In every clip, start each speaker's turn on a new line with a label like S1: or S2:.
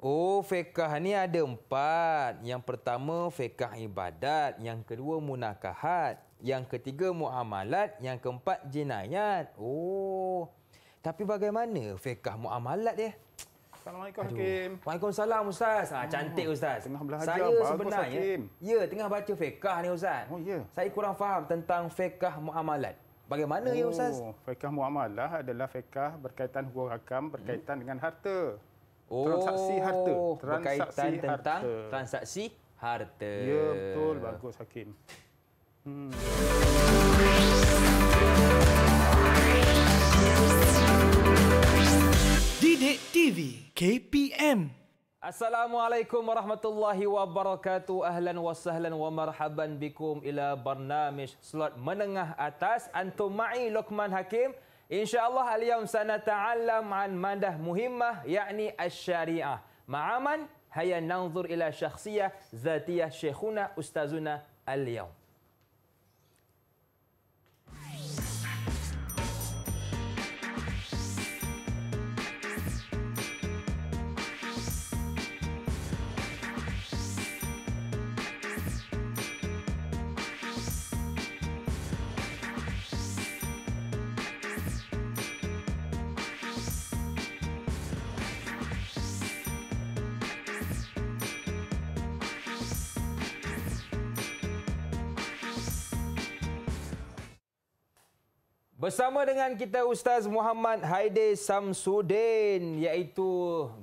S1: Oh, fiqah ni ada empat. Yang pertama, fiqah ibadat. Yang kedua, munakahat. Yang ketiga, muamalat. Yang keempat, jenayat. Oh, tapi bagaimana fiqah muamalat dia? Assalamualaikum, Aduh. Hakim. Waalaikumsalam, Ustaz. Ah, hmm. cantik, Ustaz. Tengah belajar. Saya Bagus, sebenarnya, Hakim. Ya, tengah baca fiqah ni, Ustaz. Oh, ya. Saya kurang faham tentang fiqah muamalat. Bagaimana ya, oh, ya, Ustaz?
S2: Fiqah mu'amalah adalah fiqah berkaitan hukum hakam, berkaitan hmm. dengan harta. Oh, transaksi harta. Transaksi berkaitan harta. tentang
S1: transaksi harta. Ya, betul. Bagus, Hakim. Hmm.
S3: Didik TV KPM
S1: Assalamualaikum warahmatullahi wabarakatuh. Ahlan wa sahlan wa marhaban bikum ila barnamish slot menengah atas. Antum ma'i Luqman Hakim. إن شاء الله اليوم سنتعلم عن مادة مهمة يعني الشريعة مع من؟ هيا ننظر إلى شخصية ذاتية شيخنا أستاذنا اليوم Bersama dengan kita Ustaz Muhammad Haide Samsudin iaitu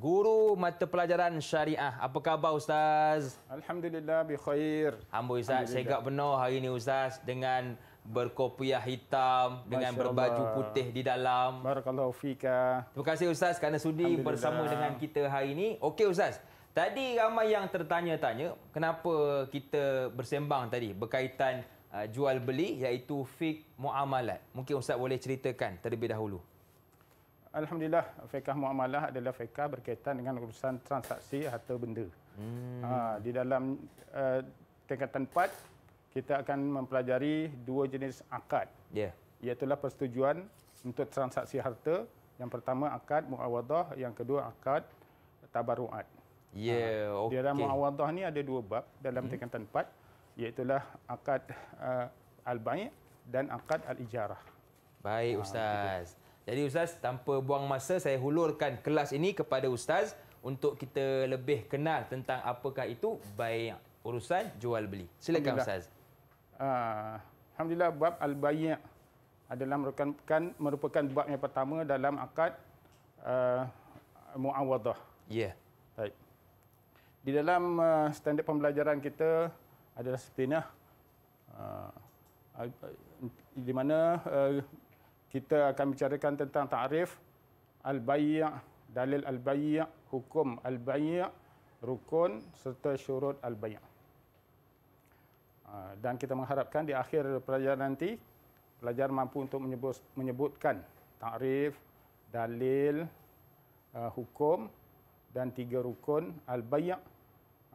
S1: guru mata pelajaran syariah. Apa khabar Ustaz? Alhamdulillah bi khair. Hamba Ustaz, segak benar hari ini Ustaz dengan berkopiah hitam Masya dengan berbaju Allah. putih di dalam. Barakallahu fika. Terima kasih Ustaz kerana sudi bersama dengan kita hari ini. Okey Ustaz. Tadi ramai yang tertanya-tanya kenapa kita bersembang tadi berkaitan Uh, jual beli iaitu fiqh muamalat. Mungkin ustaz boleh ceritakan terlebih dahulu.
S2: Alhamdulillah fiqh muamalah adalah fiqh berkaitan dengan urusan transaksi harta benda. Hmm. Ha, di dalam uh, tingkatan 4 kita akan mempelajari dua jenis akad. Ya. Yeah. Iaitu persetujuan untuk transaksi harta. Yang pertama akad muawadhah, yang kedua akad tabarruat. Ya, yeah, okey. Di dalam muawadhah ni ada dua bab dalam hmm. tingkatan empat iaitulah akad uh, al-bai' dan akad al-ijarah.
S1: Baik ah, ustaz. Uh, Jadi ustaz tanpa buang masa saya hulurkan kelas ini kepada ustaz untuk kita lebih kenal tentang apakah itu bai' urusan jual beli. Silakan ustaz.
S2: Uh, alhamdulillah bab al-bai' adalah merupakan merupakan bab yang pertama dalam akad uh, muawadhah. Ya. Yeah. Baik. Di dalam uh, standard pembelajaran kita adalah seperti ah, ah, Di mana ah, kita akan bicarakan tentang ta'rif al-bayi' dalil al-bayi' hukum al-bayi' rukun serta syurut al-bayi' dan kita mengharapkan di akhir pelajaran nanti pelajar mampu untuk menyebut menyebutkan ta'rif dalil hukum dan tiga rukun al-bayi'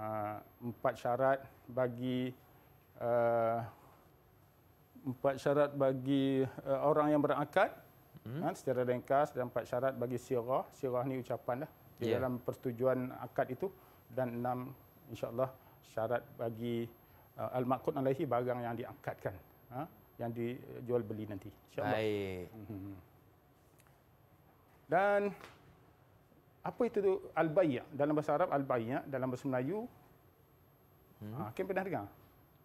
S2: Ah, empat syarat bagi uh, empat syarat bagi uh, orang yang berakad hmm. uh, secara ringkas dan empat syarat bagi sirah sirah ni ucapan lah di ya. dalam persetujuan akad itu dan enam insyaallah syarat bagi uh, al maqud alaihi barang yang diakadkan uh, yang dijual beli nanti insyaallah
S3: hmm, hmm, hmm.
S2: dan apa itu al-bayah dalam bahasa Arab al-bayah dalam bahasa Melayu hmm. ha, kan pernah dengar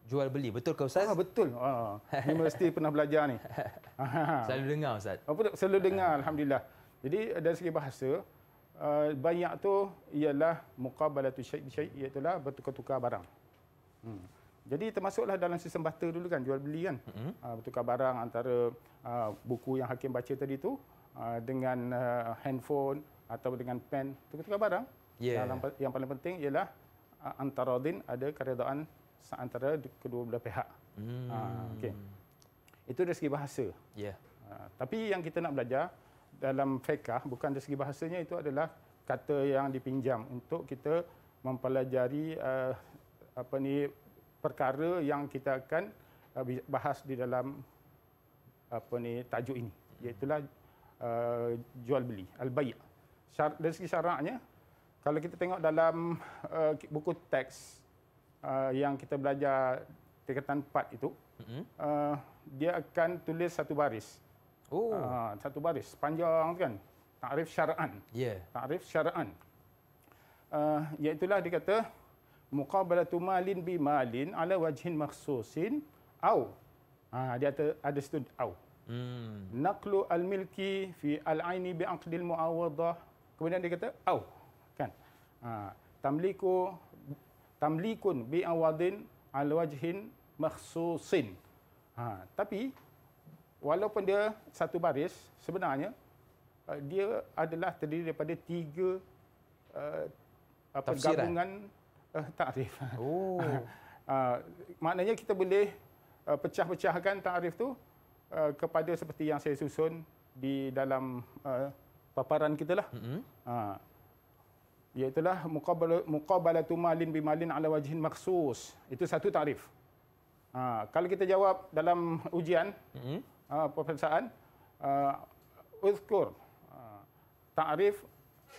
S2: jual beli betul ke ustaz ha, betul ha, ah, mesti pernah belajar ni selalu dengar ustaz apa tu selalu dengar alhamdulillah jadi ada segi bahasa uh, bayak tu ialah muqabalatu syai' bi syai' iaitu lah bertukar-tukar barang. Hmm. Jadi termasuklah dalam sistem barter dulu kan jual beli kan. Mm-hmm. Uh, bertukar barang antara uh, buku yang hakim baca tadi tu uh, dengan uh, handphone atau dengan pen tukar-tukar barang yeah. dalam yang paling penting ialah uh, antara din ada keredaan antara kedua belah pihak
S1: hmm. uh,
S2: okey itu dari segi bahasa yeah. uh, tapi yang kita nak belajar dalam fiqh bukan dari segi bahasanya itu adalah kata yang dipinjam untuk kita mempelajari uh, apa ni perkara yang kita akan uh, bahas di dalam apa ni tajuk ini iaitu uh, jual beli al bai' syar, dari segi syaraknya, kalau kita tengok dalam uh, buku teks uh, yang kita belajar tingkatan 4 itu, uh-huh. uh, dia akan tulis satu baris. Oh. Uh, satu baris panjang kan. Ta'rif syara'an. Yeah. Ta'rif syara'an. Uh, iaitulah dia kata, Muqabalatu malin bi malin ala wajhin maksusin au. Ha, dia ada, ada situ au. Hmm. Naklu al-milki fi al-aini bi mu'awadah Kemudian dia kata, au. Kan? Ha, tamliku tamlikun bi awadin al wajhin makhsusin. Ha, tapi walaupun dia satu baris sebenarnya uh, dia adalah terdiri daripada tiga uh, apa Tafsiran. gabungan uh, takrif. Oh. uh, maknanya kita boleh uh, pecah-pecahkan takrif tu uh, kepada seperti yang saya susun di dalam uh, paparan kita lah. Mm-hmm. Ha. Iaitulah muqabalatu malin bimalin ala wajhin maksus. Itu satu tarif. Ha. Kalau kita jawab dalam ujian, mm-hmm. uh, ha, perperiksaan, uh, ha, uzkur uh, ta'rif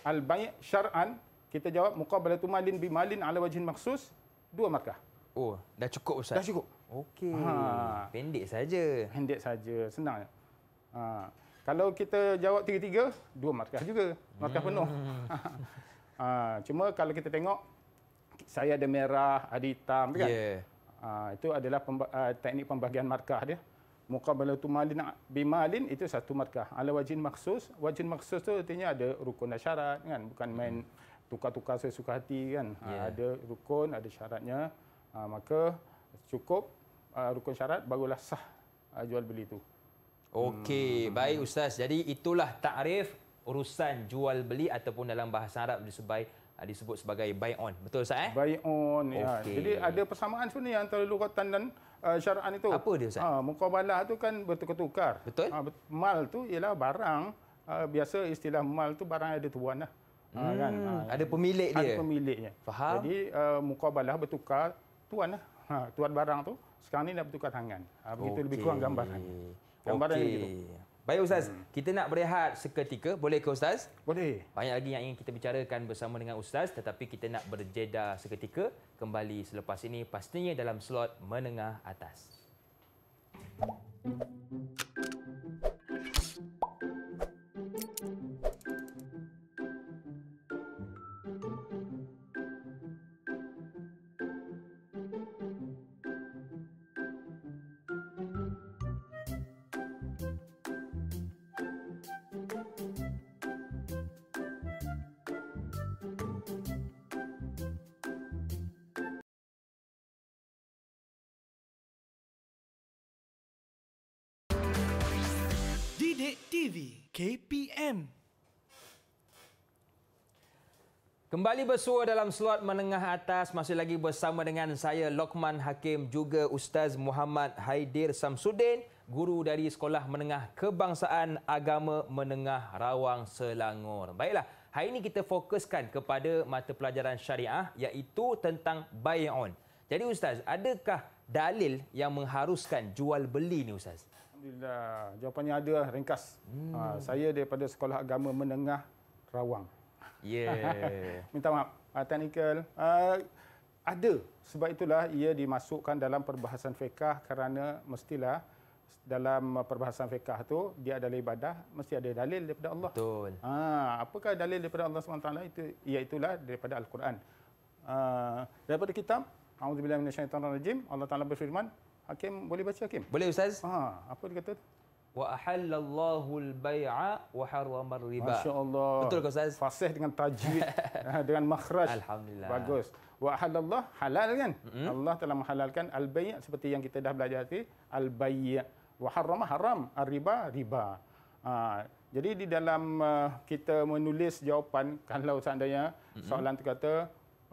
S2: al-bay' syar'an, kita jawab muqabalatu malin bimalin ala wajhin maksus, dua markah.
S1: Oh, dah cukup Ustaz? Dah cukup.
S2: Okey. Ha. Pendek saja. Pendek saja. Senang. Ha. Kalau kita jawab tiga-tiga, dua markah juga. Markah hmm. penuh. Ah, ha, cuma kalau kita tengok, saya ada merah, ada hitam. Kan? Yeah. Ha, itu adalah pemba- ah, teknik pembahagian markah dia. Muqabala tu malin bimalin itu satu markah. Ala wajin maksus. Wajin maksus tu artinya ada rukun dan syarat. Kan? Bukan main hmm. tukar-tukar sesuka hati kan. Yeah. ada rukun, ada syaratnya. Ha, maka cukup
S1: uh, rukun syarat barulah sah uh, jual beli tu. Okey, hmm. baik ustaz. Jadi itulah takrif urusan jual beli ataupun dalam bahasa Arab disebut ah, disebut sebagai buy on. Betul ustaz eh?
S2: Buy on okay. ya. Jadi ada persamaan sebenarnya antara lugatan dan uh, ah, syara'an itu. Apa dia ustaz? Ha, mukabalah tu kan bertukar-tukar. Betul? Ha, mal tu ialah barang. Uh, biasa istilah mal tu barang ada tuanlah.
S1: Kan? Hmm. Ha, kan? Ha, ada pemilik dia. Ada
S2: pemiliknya. Faham? Jadi uh, mukabalah bertukar tuanlah. Ha, tuan barang tu
S1: sekarang ni nak bertukar tangan. Ha, begitu okay. lebih kurang gambaran. Gambarannya okay. begitu. Baik Ustaz, hmm. kita nak berehat seketika. Boleh ke Ustaz? Boleh. Banyak lagi yang ingin kita bicarakan bersama dengan Ustaz. Tetapi kita nak berjeda seketika. Kembali selepas ini pastinya dalam slot menengah atas. Thank you. KPM. Kembali bersua dalam slot menengah atas masih lagi bersama dengan saya Lokman Hakim juga Ustaz Muhammad Haidir Samsudin guru dari Sekolah Menengah Kebangsaan Agama Menengah Rawang Selangor. Baiklah, hari ini kita fokuskan kepada mata pelajaran syariah iaitu tentang bay'un. Jadi Ustaz, adakah dalil yang mengharuskan jual beli ni Ustaz?
S2: Alhamdulillah. Jawapannya ada lah, ringkas. Hmm. Ha, saya daripada Sekolah Agama Menengah Rawang.
S3: Yeah.
S2: Minta maaf. Uh, technical. Uh, ada. Sebab itulah ia dimasukkan dalam perbahasan fiqah kerana mestilah dalam perbahasan fiqah tu dia adalah ibadah mesti ada dalil daripada Allah. Betul. Ha, apakah dalil daripada Allah SWT itu iaitu daripada al-Quran. Uh, daripada kitab A'udzubillahi minasyaitonirrajim. Allah Taala berfirman, Hakim boleh baca Hakim?
S1: Boleh Ustaz. Ha, apa dia kata? Wa ahallallahu al-bai'a wa harrama riba
S2: Masya-Allah. Betul ke Ustaz? Fasih dengan tajwid ha, dengan makhraj. Alhamdulillah. Bagus. Wa ahallallah halal kan? Mm-hmm. Allah telah menghalalkan al-bai' seperti yang kita dah belajar tadi, al-bai' wa harrama haram, ar riba riba. Ha, jadi di dalam uh, kita menulis jawapan kalau seandainya mm-hmm. soalan tu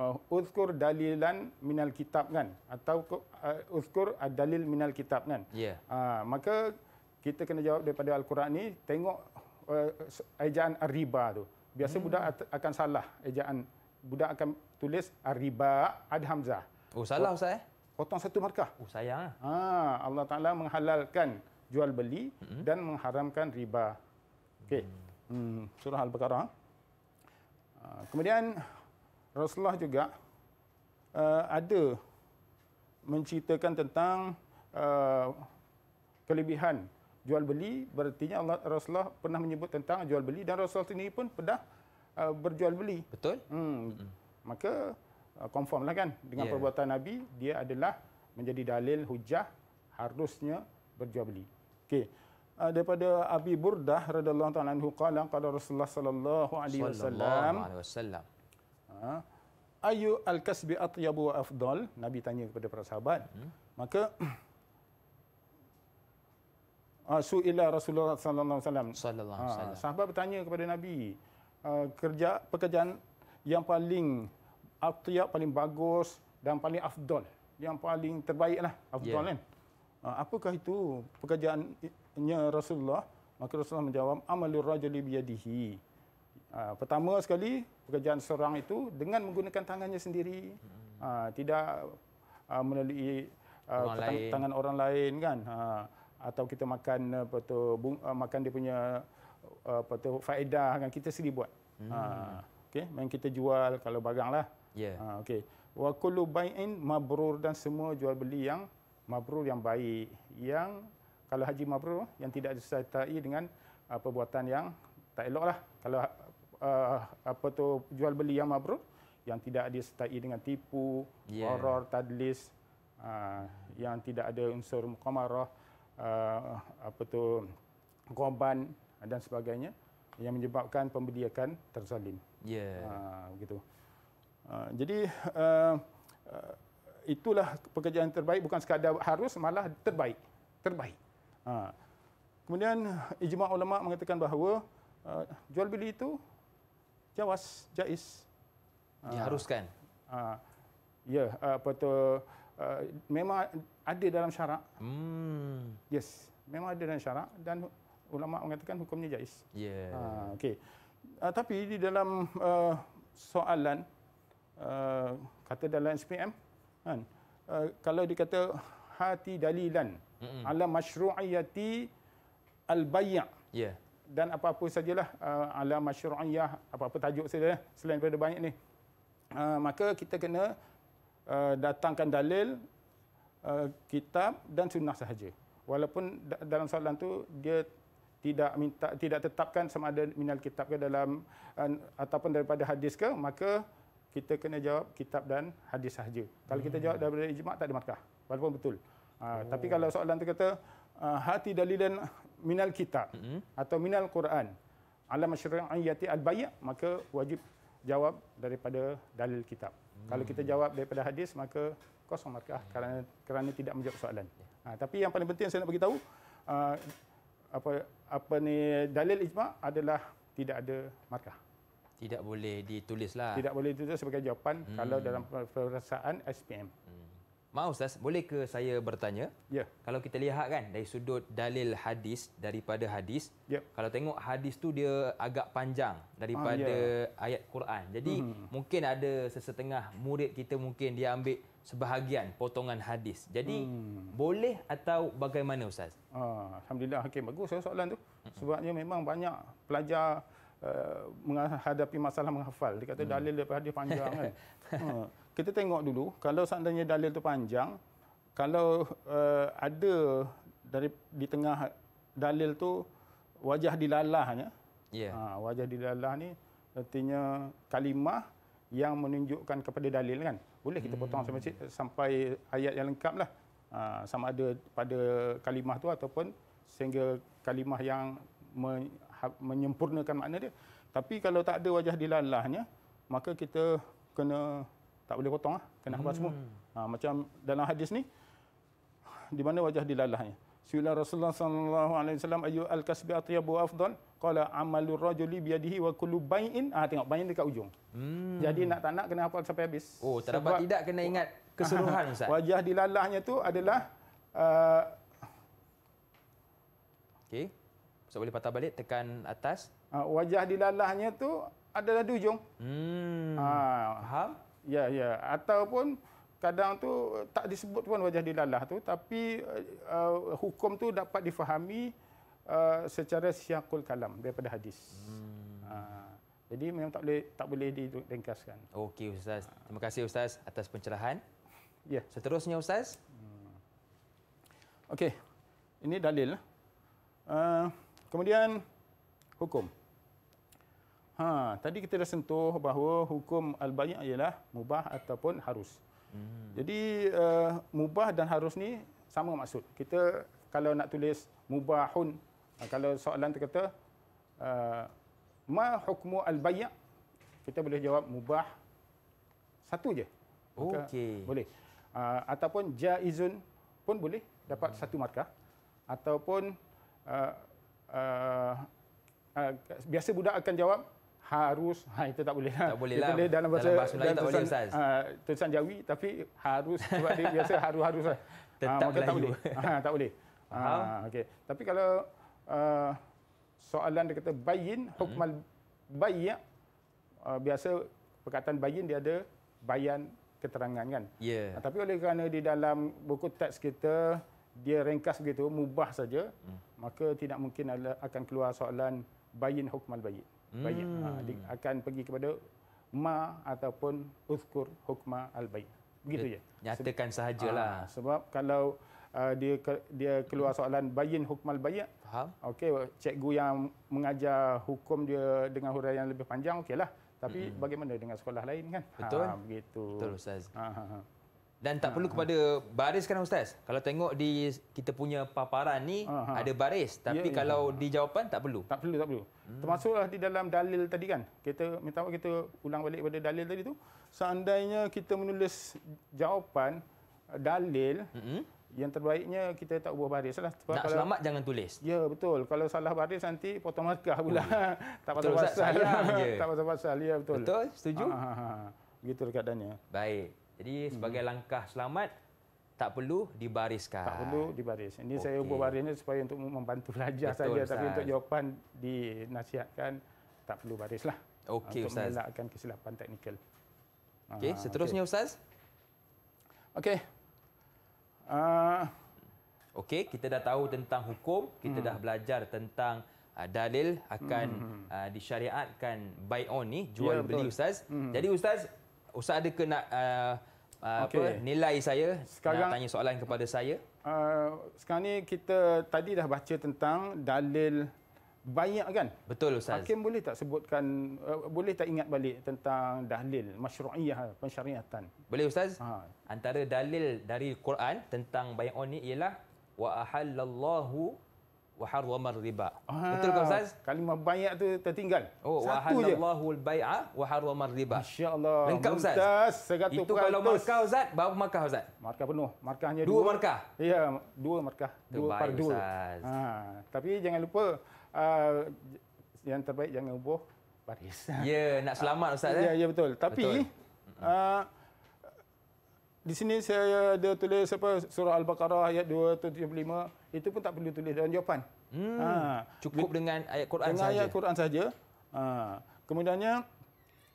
S2: uh, uzkur dalilan minal kitab kan atau uh, uzkur uh, dalil minal kitab kan yeah. uh, maka kita kena jawab daripada al-Quran ni tengok uh, ejaan riba tu biasa hmm. budak akan salah ejaan budak akan tulis riba ad hamzah oh salah ustaz eh potong satu markah oh sayang ah uh, Allah Taala menghalalkan jual beli hmm. dan mengharamkan riba okey hmm. hmm surah al-baqarah ha, kemudian Rasulullah juga uh, ada menceritakan tentang uh, kelebihan jual beli bertinya Allah Rasulullah pernah menyebut tentang jual beli dan Rasul sendiri pun pernah uh, berjual beli betul hmm. hmm maka uh, confirmlah kan dengan yeah. perbuatan nabi dia adalah menjadi dalil hujah harusnya berjual beli okey uh, daripada Abi Burdah radhiyallahu taala anhu qala qala Rasulullah sallallahu alaihi wasallam Ha? ayu al kasbi atyabu wa afdal nabi tanya kepada para sahabat hmm. maka uh, suila rasulullah sallallahu alaihi wasallam sallallahu ha, alaihi sahabat bertanya kepada nabi uh, kerja pekerjaan yang paling atyab paling bagus dan paling afdal yang paling terbaiklah afdal yeah. kan uh, apakah itu pekerjaannya rasulullah maka rasulullah menjawab amalur rajuli biyadihi Ah, pertama sekali pekerjaan seorang itu dengan menggunakan tangannya sendiri uh, tidak uh, melalui uh, orang tangan orang lain kan uh, atau kita makan apa tu bung, uh, makan dia punya uh, apa tu faedah kan kita sendiri buat hmm. uh, okey main kita jual kalau baranglah yeah. Ya. uh, okey wa kullu bai'in mabrur dan semua jual beli yang mabrur yang baik yang kalau haji mabrur yang tidak disertai dengan uh, perbuatan yang tak eloklah kalau uh, apa tu jual beli yang mabrur yang tidak disertai dengan tipu, horor, tadlis uh, yang tidak ada unsur muqamarah uh, apa tu korban dan sebagainya yang menyebabkan pembeli akan terzalim. Ya. Yeah. Uh, begitu. Uh, jadi uh, uh, itulah pekerjaan terbaik bukan sekadar harus malah terbaik. Terbaik. Uh. Kemudian ijma ulama mengatakan bahawa uh, jual beli itu jawas jais
S1: ah. diharuskan
S2: ha. ya ah, apa tu memang ada dalam syarak hmm. yes memang ada dalam syarak dan ulama mengatakan hukumnya jais ya yeah. ha. okey uh, tapi di dalam uh, soalan uh, kata dalam SPM kan uh, kalau dikata hati dalilan mm-hmm. ala masyru'iyati al-bay' ya yeah dan apa-apa sajalah uh, alam masyru'iyah apa-apa tajuk saja selain daripada banyak ni uh, maka kita kena uh, datangkan dalil uh, kitab dan sunnah sahaja walaupun dalam soalan tu dia tidak minta tidak tetapkan sama ada minal kitab ke dalam uh, ataupun daripada hadis ke maka kita kena jawab kitab dan hadis sahaja kalau kita jawab daripada ijma' tak ada markah walaupun betul uh, oh. tapi kalau soalan tu kata Uh, hati dalilan minal kitab mm-hmm. atau minal Quran alam syar'iyyati al-bay' maka wajib jawab daripada dalil kitab. Mm. Kalau kita hmm. jawab daripada hadis maka kosong markah kerana kerana tidak menjawab soalan. Ya. Ha, tapi yang paling penting saya nak bagi tahu uh, apa apa ni dalil ijma' adalah tidak ada markah.
S1: Tidak boleh ditulislah. Tidak
S2: boleh ditulis sebagai jawapan mm. kalau dalam perasaan SPM.
S1: Maaf Ustaz, boleh ke saya bertanya? Ya. Kalau kita lihat kan dari sudut dalil hadis daripada hadis, ya. kalau tengok hadis tu dia agak panjang daripada ah, ya. ayat Quran. Jadi hmm. mungkin ada sesetengah murid kita mungkin dia ambil sebahagian potongan hadis. Jadi hmm. boleh atau bagaimana Ustaz? Ah, Alhamdulillah, okay, bagus ya, soalan tu. Hmm. Sebabnya memang banyak
S2: pelajar uh, menghadapi masalah menghafal. Dia kata hmm. dalil daripada hadis panjang kan. hmm kita tengok dulu kalau seandainya dalil tu panjang kalau uh, ada dari di tengah dalil tu wajah dilalahnya yeah. ha, wajah dilalah ni artinya kalimah yang menunjukkan kepada dalil kan boleh kita potong hmm. sampai sampai ayat yang lengkap lah ha, sama ada pada kalimah tu ataupun sehingga kalimah yang men, ha, menyempurnakan makna dia tapi kalau tak ada wajah dilalahnya maka kita kena tak boleh potong lah. Kena khabar hmm. semua. Ha, macam dalam hadis ni, di mana wajah dilalahnya. Sila Rasulullah sallallahu alaihi wasallam ayu al kasbi atyabu afdal qala amalu rajuli biyadihi wa kullu bai'in ah tengok bai'in dekat ujung.
S3: Hmm. Jadi nak
S2: tak nak kena hafal
S1: sampai habis. Oh
S2: tak dapat tidak kena ingat keseluruhan ustaz. Wajah dilalahnya tu adalah
S1: uh, Okey. Ustaz so, boleh patah balik tekan atas.
S2: Uh, wajah dilalahnya tu adalah di ujung. Hmm. Ah faham? Ya, ya. Ataupun kadang tu tak disebut pun wajah dilalah tu tapi uh, hukum tu dapat difahami uh, secara syakul kalam daripada hadis. Hmm. Uh, jadi memang tak boleh tak boleh diringkaskan.
S1: Okey ustaz. Ha. Terima kasih ustaz atas pencerahan. Ya. Yeah. Seterusnya ustaz. Hmm. Okey. Ini dalil. Uh, kemudian
S2: hukum. Ha, tadi kita dah sentuh bahawa hukum al-bai' ialah mubah ataupun harus. Hmm. Jadi uh, mubah dan harus ni sama maksud. Kita kalau nak tulis mubahun, uh, kalau soalan terkata uh, eh, ma hukmu al-bai' kita boleh jawab mubah satu je. Okey. Boleh. Uh, ataupun jaizun pun boleh dapat hmm. satu markah ataupun uh, uh, uh, biasa budak akan jawab harus ha, itu tak boleh lah. tak boleh lah. dalam bahasa dalam bahasa Melayu tak boleh ustaz uh, tulisan jawi tapi harus sebab dia biasa harus harus lah. tetap ha, tak boleh ha, tak boleh ha, uh, okey tapi kalau uh, soalan dia kata bayin hukmal hmm. bayi uh, biasa perkataan bayin dia ada bayan keterangan kan yeah. uh, tapi oleh kerana di dalam buku teks kita dia ringkas begitu mubah saja hmm. maka tidak mungkin akan keluar soalan bayin hukmal bayin Ha, hmm. bayat. Ha, akan pergi kepada ma ataupun uzkur hukma al-bayat. Begitu ya. Nyatakan sahajalah. Ha, sebab kalau uh, dia dia keluar soalan bayin hukmal al-bayat, faham? Okey, cikgu yang mengajar hukum dia dengan huraian yang lebih panjang, okeylah. Tapi hmm bagaimana dengan sekolah lain kan? Betul. Ha,
S1: begitu. Betul Ustaz. Ha, ha, ha dan tak ha, perlu ah. kepada ha. baris kan ustaz kalau tengok di kita punya paparan ni ha, ha. ada baris ya, tapi ya, ya, kalau ha. di jawapan tak perlu tak perlu tak perlu
S3: hmm.
S2: termasuklah di dalam dalil tadi kan kita minta maaf kita ulang balik pada dalil tadi tu seandainya kita menulis jawapan dalil hmm. yang terbaiknya kita tak ubah baris lah. nak kalau, selamat jangan tulis ya betul kalau salah baris nanti potong markah pula oh. Ya. tak pasal-pasal tak pasal-pasal ya betul betul setuju ha, ha, ha. begitu
S1: keadaannya baik jadi sebagai hmm. langkah selamat tak perlu dibariskan. Tak perlu
S2: dibaris. Ini okay. saya ubah barisnya supaya untuk membantu belajar Betul, saja Ustaz. tapi untuk jawapan dinasihatkan tak perlu barislah. Okey Ustaz. Untuk mengelakkan kesilapan teknikal.
S1: Okey, ah, seterusnya okay. Ustaz. Okey. Uh, Okey, kita dah tahu tentang hukum, kita hmm. dah belajar tentang uh, dalil akan hmm. uh, disyariatkan buy on ni jual yeah, beli betul. ustaz. Hmm. Jadi ustaz, Ustaz ada ke nak uh, uh, okay. apa nilai saya sekarang, nak tanya soalan kepada saya?
S2: Uh, sekarang ni kita tadi dah baca tentang dalil banyak kan?
S1: Betul Ustaz. Hakim
S2: boleh tak sebutkan, uh, boleh tak ingat balik tentang dalil, masyru'iyah, pensyariatan?
S1: Boleh Ustaz? Ha. Antara dalil dari Quran tentang bayi'un ni ialah wa ahallallahu Wahar waharramar riba. Aha, Betul ke Ustaz? Kalimah banyak tu tertinggal. Oh, Satu je. Allahul bai'a waharramar riba. InsyaAllah. Lengkap Ustaz. segatu Itu kalau markah Ustaz, berapa markah Ustaz? Markah penuh. Markahnya dua. Dua markah? Ya,
S2: dua markah. Dua Terbaik, par Ustaz. Ha, tapi jangan lupa, uh, yang terbaik jangan ubah baris. Ya, nak selamat ah, Ustaz. Ya, ya, ya betul. Tapi,
S1: betul.
S2: Uh, di sini saya ada tulis apa surah al-baqarah ayat 275 itu pun tak perlu tulis dalam jawapan. Hmm. Ha.
S1: Cukup Jadi, dengan ayat Quran dengan sahaja. ayat
S2: Quran sahaja. Ha. Kemudiannya,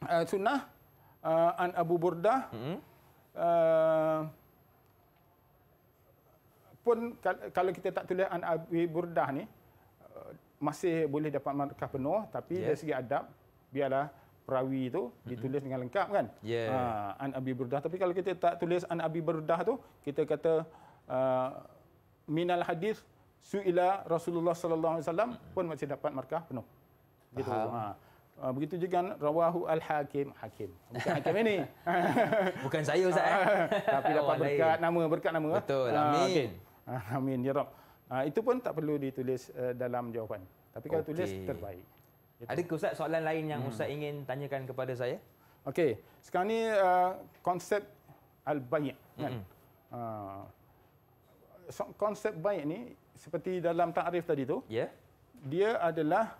S2: uh, sunnah, uh, An Abu Burdah, hmm. uh, pun kalau kita tak tulis An Abu Burdah ni, masih boleh dapat markah penuh, tapi yeah. dari segi adab, biarlah perawi itu hmm. ditulis hmm. dengan lengkap kan. Yeah. Uh, An Abi Burdah. Tapi kalau kita tak tulis An Abi Burdah tu, kita kata, minal hadis suila Rasulullah sallallahu alaihi wasallam pun masih dapat markah penuh. Gitu. Ha. ha. Begitu juga kan rawahu al-hakim hakim. Bukan hakim ini.
S1: Bukan saya Ustaz. Eh? Ha, ha. Tapi dapat oh, berkat
S2: nama berkat nama. Betul. Ha, amin. Ha. Amin ya rabb. Ha. itu pun tak perlu ditulis eh, dalam jawapan. Tapi kalau okay. tulis terbaik.
S1: Ada ke Ustaz soalan lain yang hmm. Ustaz ingin tanyakan kepada saya? Okey. Sekarang ni
S2: uh, konsep al-bay' kan. Mm-hmm konsep baik ni seperti dalam takrif tadi tu yeah. dia adalah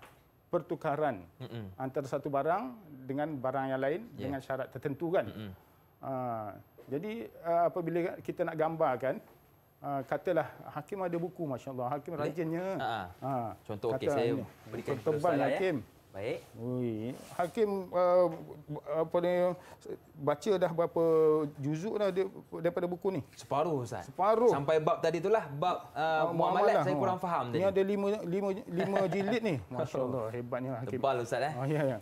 S2: pertukaran Mm-mm. antara satu barang dengan barang yang lain yeah. dengan syarat tertentu kan uh, jadi uh, apabila kita nak gambarkan uh, katalah hakim ada buku masya-Allah hakim rajinnya
S1: ha uh, contoh okey saya berikan contoh lah, ya. hakim ya? Baik. Ui.
S2: Hakim uh, apa ni baca dah berapa juzuk dah daripada buku ni? Separuh Ustaz. Separuh. Sampai
S1: bab tadi itulah bab uh, ah, muamalat saya ha. kurang ha. faham tadi. Ni ada
S2: lima, lima, lima jilid ni. Masya-Allah hebatnya Hakim. Tebal Ustaz eh. Oh ya ya.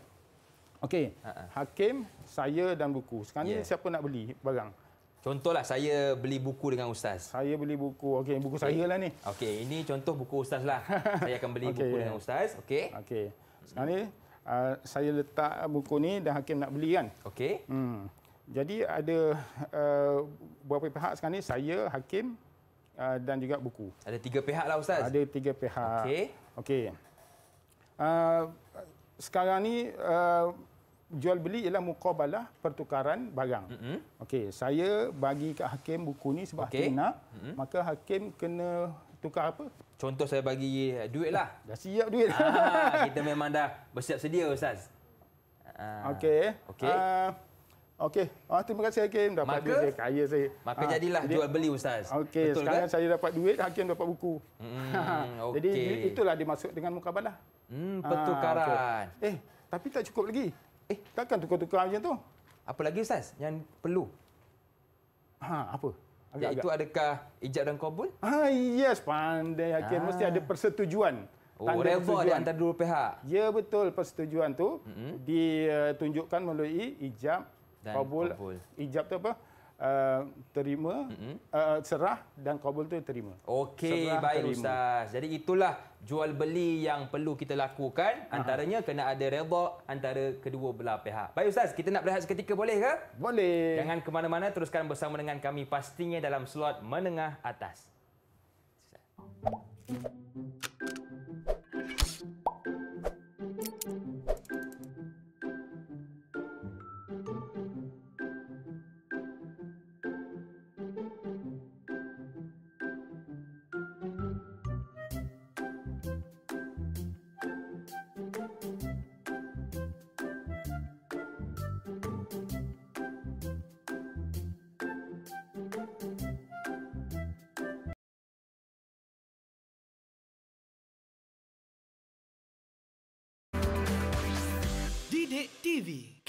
S2: Okey. Uh-uh. Hakim, saya dan buku. Sekarang yeah. siapa
S1: nak beli barang? Contohlah saya beli buku dengan ustaz. Saya beli buku. Okey, buku okay. saya lah ni. Okey, ini contoh buku ustaz lah. saya akan beli okay, buku yeah. dengan ustaz. Okey. Okey.
S2: Sekarang ni uh, saya letak buku ni dan hakim nak beli kan. Okey. Hmm. Jadi ada uh, beberapa pihak sekarang ni saya, hakim uh, dan juga buku.
S1: Ada tiga pihak lah ustaz. Ada tiga pihak.
S2: Okey. Okey. Uh, sekarang ni uh, jual beli ialah mukabalah pertukaran barang. Mm -hmm. Okey, saya bagi kat hakim buku ni sebab okay. hakim nak, mm -hmm. maka hakim kena tukar apa?
S1: Contoh saya bagi eh, duit lah. Dah siap duit. Ah, kita memang dah bersiap sedia Ustaz. Ah, okey.
S2: Okey. Ah, okey. Okay. Ah, terima kasih Hakim. Dapat maka, duit saya kaya saya. Maka ah, jadilah jadi, jual beli
S1: Ustaz. Okey. Sekarang kan? saya dapat
S2: duit, Hakim dapat buku. Hmm, okay. jadi itulah dimasuk dengan mukabalah. Hmm, ah, pertukaran. Ah, okay. Eh, tapi tak cukup lagi. Eh, takkan tukar-tukar macam tu? Apa lagi Ustaz yang perlu? Ha, apa? Agak, Iaitu agak.
S1: adakah ijab dan kabul?
S2: Ah, yes, pandai hakim. Ah. Mesti ada persetujuan.
S3: Oh, reva di antara
S2: dua pihak. Ya, betul. Persetujuan tu mm -hmm. ditunjukkan melalui ijab, kabul. kabul. Ijab tu apa? uh, terima uh, serah dan kabul tu terima.
S1: Okey baik terima. ustaz. Jadi itulah jual beli yang perlu kita lakukan ah. antaranya Aha. kena ada redha antara kedua belah pihak. Baik ustaz, kita nak berehat seketika boleh ke? Boleh. Jangan ke mana-mana teruskan bersama dengan kami pastinya dalam slot menengah atas. Ustaz.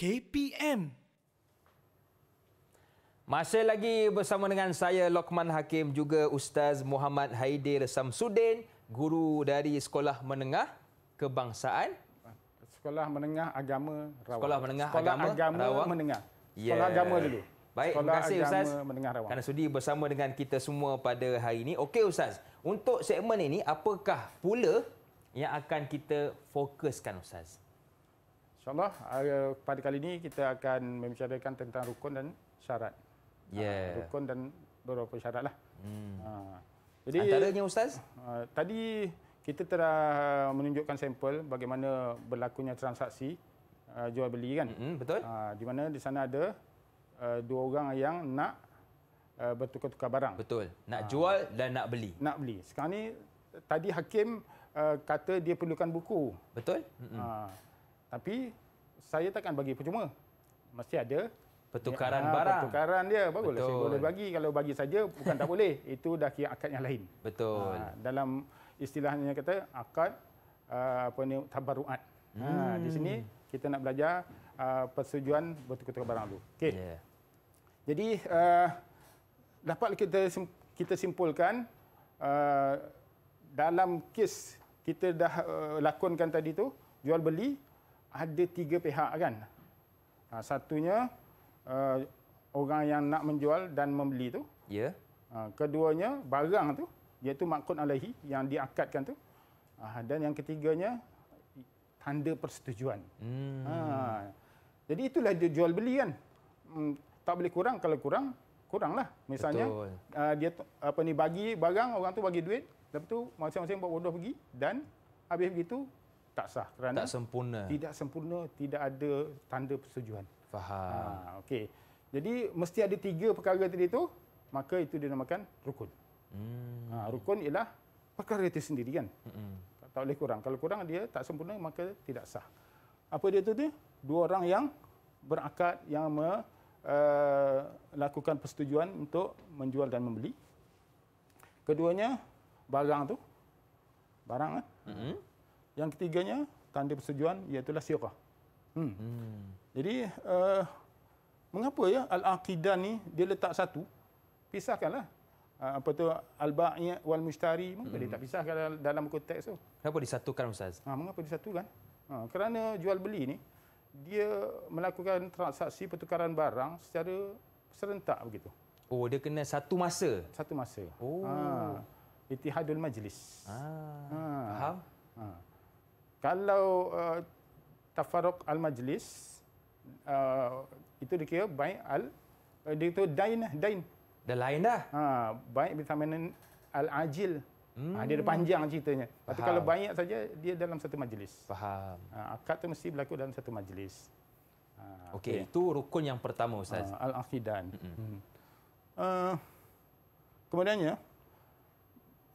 S3: KPM.
S1: Masih lagi bersama dengan saya Lokman Hakim juga Ustaz Muhammad Haidir Samsudin, guru dari Sekolah Menengah Kebangsaan
S2: Sekolah Menengah Agama
S1: Rawang. Sekolah Menengah Sekolah Agama, Agama Rawang. Menengah. Yeah. Sekolah Agama dulu. Baik, Sekolah terima kasih Agama Ustaz. Menengah Rawang. Karena sudi bersama dengan kita semua pada hari ini. Okey Ustaz, untuk segmen ini apakah pula yang akan kita fokuskan Ustaz?
S2: InsyaAllah eh, pada kali ini kita akan membicarakan tentang rukun dan syarat. Yeah. Ya. Rukun dan beberapa syarat lah.
S3: Hmm. Ah, jadi, Antaranya
S2: Ustaz? Ah, tadi kita telah menunjukkan sampel bagaimana berlakunya transaksi ah, jual beli kan. Mm-hmm, betul. Di mana di sana ada dua orang yang nak bertukar-tukar barang. Betul.
S1: Nak jual dan nak beli.
S2: Nak beli. Sekarang ini tadi hakim kata dia perlukan buku. Betul. Mm-hmm. Aa, tapi saya takkan bagi percuma. Mesti ada pertukaran ya, barang. Pertukaran dia bagolah saya boleh bagi kalau bagi saja bukan tak boleh. Itu dah kira akad yang lain.
S1: Betul. Ha,
S2: dalam istilahnya kata akad uh, apa ni tabarruat. Hmm. Ha, di sini kita nak belajar uh, persetujuan bertukar barang dulu. Okey. Yeah. Jadi uh, dapat kita kita simpulkan uh, dalam kes kita dah uh, lakonkan tadi tu jual beli ada tiga pihak kan. Ha, satunya uh, orang yang nak menjual dan membeli tu. Ya. Yeah. Ha, keduanya barang tu iaitu makun alaihi yang diakadkan tu. Ha, dan yang ketiganya tanda persetujuan. Hmm. Ha. Jadi itulah dia jual beli kan. Hmm, tak boleh kurang kalau kurang kuranglah. Misalnya uh, dia apa ni bagi barang orang tu bagi duit lepas tu masing-masing buat bodoh pergi dan habis begitu tak sah
S1: kerana tak sempurna. Tidak
S2: sempurna, tidak ada tanda persetujuan. Faham. Ha, okey. Jadi mesti ada tiga perkara tadi tu, maka itu dinamakan rukun. Hmm. Ha, rukun ialah perkara itu sendiri kan. Hmm. Tak boleh kurang. Kalau kurang dia tak sempurna maka tidak sah. Apa dia itu tu? Dua orang yang berakad yang melakukan eh, uh, persetujuan untuk menjual dan membeli. Keduanya barang tu barang kan? Hmm. Yang ketiganya tanda persetujuan iaitu sirah.
S3: Hmm. hmm.
S2: Jadi uh, mengapa ya al-aqidah ni dia letak satu? Pisahkanlah. Uh, apa tu al-ba'i wal mushtari mungkin hmm. dia tak pisahkan dalam konteks tu. Kenapa disatukan ustaz? Ha, mengapa disatukan? Ha, kerana jual beli ni dia melakukan transaksi pertukaran barang secara serentak begitu.
S1: Oh dia kena satu masa. Satu masa. Oh.
S3: Ha. Ah,
S2: Itihadul majlis. Ah. Ha. Faham? Ha kalau uh, tafarruq al-majlis uh, itu dikira baik al uh, dia tu dain dain dah lain dah ha baik bithamanin al-ajil
S1: hmm. ha, dia ada panjang ceritanya tapi kalau banyak
S2: saja dia dalam satu majlis faham ha, akad tu mesti berlaku dalam satu majlis
S3: ha, okey okay.
S1: itu rukun yang pertama
S3: ustaz ha,
S2: al-aqidan hmm. uh, kemudiannya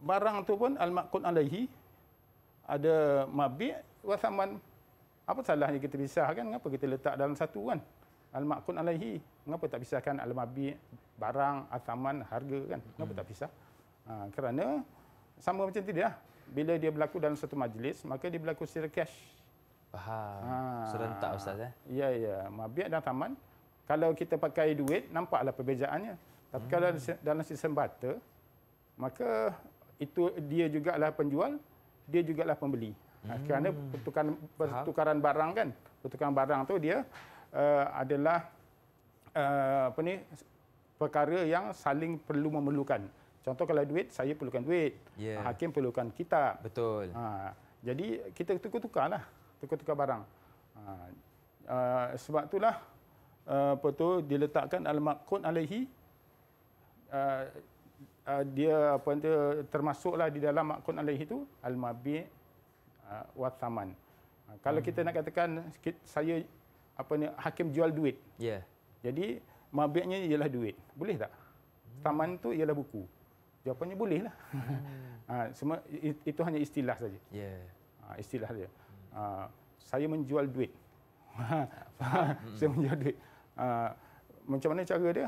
S2: barang tu pun al-maqun alaihi ada mabik wa thaman. Apa salahnya kita pisah kan? Kenapa kita letak dalam satu kan? Al-makun alaihi. Kenapa tak pisahkan al-mabik, barang, athaman, harga kan? Kenapa hmm. tak pisah? Ha, kerana sama macam tadi lah. Bila dia berlaku dalam satu majlis, maka dia berlaku secara cash. Faham. Ha. Serentak Ustaz eh? Ya, ya. Mabik dan taman. Kalau kita pakai duit, nampaklah perbezaannya. Tapi hmm. kalau dalam sistem barter, maka itu dia jugalah penjual, dia juga lah pembeli. Ha, hmm. Kerana pertukaran, pertukaran barang kan, pertukaran barang tu dia uh, adalah uh, apa ni perkara yang saling perlu memerlukan. Contoh kalau duit, saya perlukan duit. Yeah. Hakim perlukan kita. Betul. Ha, jadi kita tukar tukar lah, tukar-tukar barang. Ha, uh, sebab itulah uh, apa tu diletakkan al-maqud alaihi uh, uh, dia apa dia termasuklah di dalam makun alaih itu al mabi uh, wa thaman uh, kalau hmm. kita nak katakan saya apa ni hakim jual duit ya yeah. jadi mabiknya ialah duit boleh tak hmm. taman tu ialah buku jawapannya boleh lah hmm. uh, semua itu hanya istilah saja ya yeah. uh, istilah saja uh, saya menjual duit hmm. saya menjual duit uh, macam mana cara dia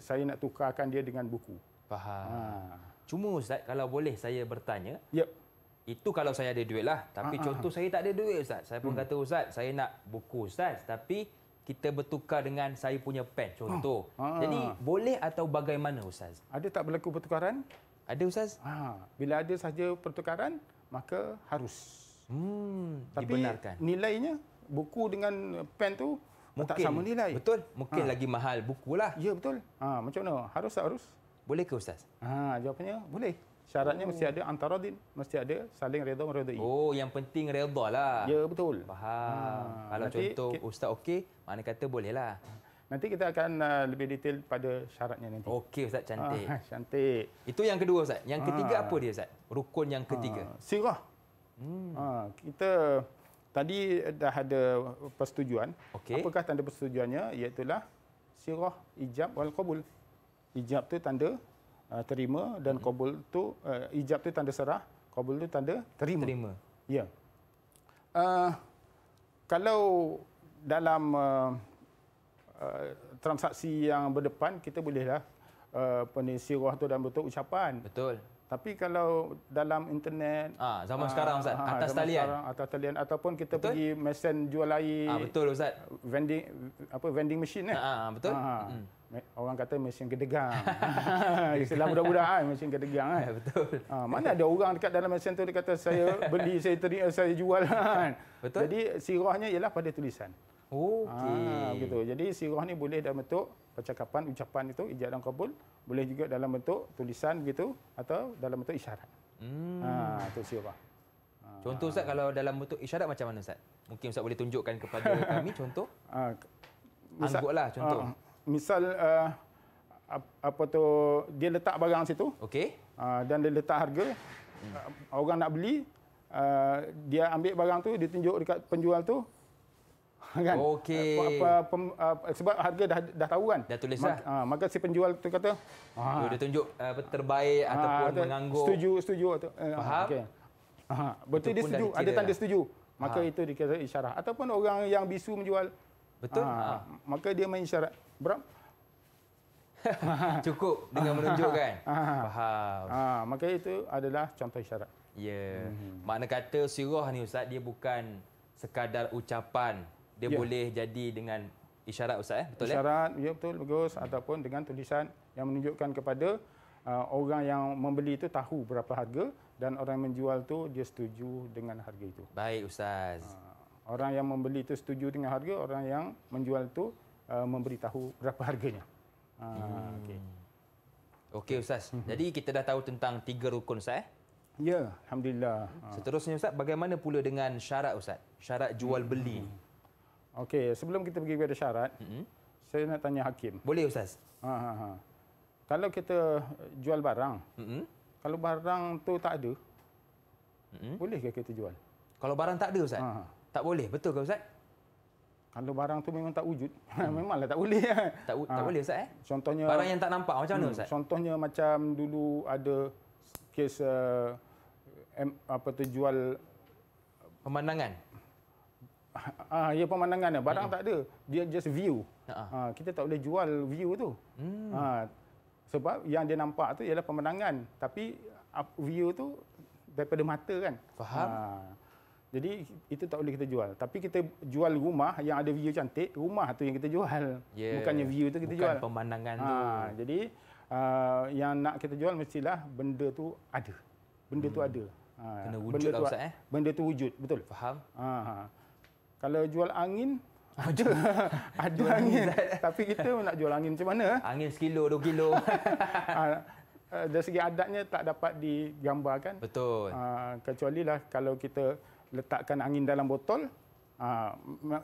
S2: saya nak tukarkan dia dengan buku. Faham. Ha.
S1: Cuma Ustaz, kalau boleh saya bertanya, yep. itu kalau saya ada duit lah. Tapi ha, ha contoh ha. saya tak ada duit Ustaz. Saya pun hmm. kata Ustaz, saya nak buku Ustaz. Tapi kita bertukar dengan saya punya pen ha. contoh. Ha. Ha. Jadi boleh atau bagaimana Ustaz? Ada tak berlaku pertukaran? Ada Ustaz. Ha.
S2: Bila ada saja pertukaran, maka harus.
S3: Hmm,
S2: tapi dibenarkan. nilainya buku dengan pen tu mungkin, tak sama nilai. Betul. Mungkin ha. lagi mahal buku lah. Ya betul. Ha, macam mana? Harus tak harus? Boleh ke Ustaz? Ha, jawapannya boleh. Syaratnya oh. mesti ada
S1: antara din, mesti ada saling redha meredai. Oh, yang penting redha lah. Ya, betul. Faham. Ha. Kalau Nanti, contoh ke- Ustaz okey, mana kata boleh lah. Nanti kita akan uh, lebih detail pada syaratnya nanti. Okey Ustaz, cantik. Ah, cantik. Itu yang kedua Ustaz. Yang ah. ketiga ah. apa dia Ustaz? Rukun yang ketiga. Ah,
S2: sirah. Hmm. Ah, kita tadi dah ada persetujuan. Okay. Apakah tanda persetujuannya? Iaitulah sirah ijab wal qabul ijab tu tanda uh, terima dan qabul hmm. tu uh, ijab tu tanda serah, qabul tu tanda terima. Terima. Ya. Yeah. Uh, kalau dalam uh, uh, transaksi yang berdepan kita bolehlah uh, penisirah tu dalam bentuk ucapan. Betul. Tapi kalau dalam internet ah zaman ah, sekarang ustaz ah, atas talian sekarang, atas talian ataupun kita betul? pergi mesin jual air ah betul ustaz vending apa vending machine eh ah, ah betul ah, mm orang kata mesin kedegang. Istilah budak-budak kan, eh, mesin kedegang kan. Ya, betul. Ha, mana ada orang dekat dalam mesin tu, dia kata saya beli, saya teri, eh, saya jual kan. Betul. Jadi sirahnya ialah pada tulisan.
S1: Okey.
S2: Ha, Jadi sirah ni boleh dalam bentuk percakapan, ucapan itu, ijab dan kabul. Boleh juga dalam bentuk tulisan gitu atau dalam bentuk
S1: isyarat. Hmm. Ha, itu sirah. Ah. Contoh Ustaz, kalau dalam bentuk isyarat macam mana Ustaz? Mungkin Ustaz boleh tunjukkan kepada kami contoh. Ha, Anggutlah contoh
S2: misal uh, apa tu dia letak barang situ okey uh, dan dia letak harga hmm. uh, orang nak beli uh, dia ambil barang tu dia tunjuk dekat penjual tu kan okey apa, apa pem, uh, sebab harga dah dah tahu kan dah tulis Mag, lah. Uh, maka si penjual tu kata
S1: oh, dia tunjuk apa uh, terbaik uh, ataupun kata, menganggur setuju setuju atau
S2: uh, okey
S3: uh, betul dia setuju ada tanda lah. setuju maka ha.
S1: itu dikira
S2: isyarat ataupun orang yang bisu menjual betul uh, ha. maka dia main isyarat Bram.
S1: Cukup dengan menunjukkan. Ah. Faham. Ha, ah, maka itu
S2: adalah contoh isyarat.
S1: Ya. Hmm. Makna kata sirah ni Ustaz, dia bukan sekadar ucapan. Dia ya. boleh jadi dengan isyarat Ustaz. Eh? Betul, eh?
S2: isyarat, eh? ya betul. Bagus. Ataupun dengan tulisan yang menunjukkan kepada uh, orang yang membeli itu tahu berapa harga dan orang yang menjual tu dia setuju dengan harga itu.
S1: Baik Ustaz. Uh,
S2: orang yang membeli itu setuju dengan harga, orang yang menjual tu. Uh, memberitahu berapa harganya.
S1: Ha, hmm. Okey. Okey ustaz. Hmm. Jadi kita dah tahu tentang tiga rukun ustaz. Eh?
S2: Ya, alhamdulillah. Ah.
S1: Seterusnya ustaz, bagaimana pula dengan syarat ustaz? Syarat jual hmm.
S2: beli. Hmm. Okey, sebelum kita pergi kepada syarat, hmm. Saya nak tanya hakim. Boleh ustaz? Ha ha ha. Kalau kita jual barang, hmm. Kalau barang tu tak ada, hmm. Boleh kita jual? Kalau barang tak ada ustaz? Ha. ha. Tak boleh, betul ke ustaz? kalau barang tu memang tak wujud hmm. memanglah tak boleh kan tak, ha. tak ah, boleh ustaz eh contohnya barang yang tak nampak macam mana hmm, ustaz contohnya macam dulu ada kes uh, eh, M, apa tu jual pemandangan ah ya pemandangan dia lah. barang hmm tak ada dia just view uh-huh. ha kita tak boleh jual view tu
S3: hmm. ha
S2: sebab yang dia nampak tu ialah pemandangan tapi view tu daripada mata kan faham ha. Jadi itu tak boleh kita jual. Tapi kita jual rumah yang ada view cantik, rumah tu yang kita jual. Yeah. Bukannya view tu kita Bukan jual. Bukan
S1: pemandangan ha, tu.
S2: Jadi uh, yang nak kita jual mestilah benda tu ada. Benda hmm. tu ada. Ha, Kena wujud benda lah tu, Ustaz eh. Benda tu wujud, betul. Faham. Ha, ha. Kalau jual angin, ada, ada jual angin. tapi kita nak jual angin macam mana? Angin sekilo, dua kilo. ha, eh, dari segi adatnya tak dapat digambarkan. Betul. Ha, kecuali lah kalau kita letakkan angin dalam botol ah,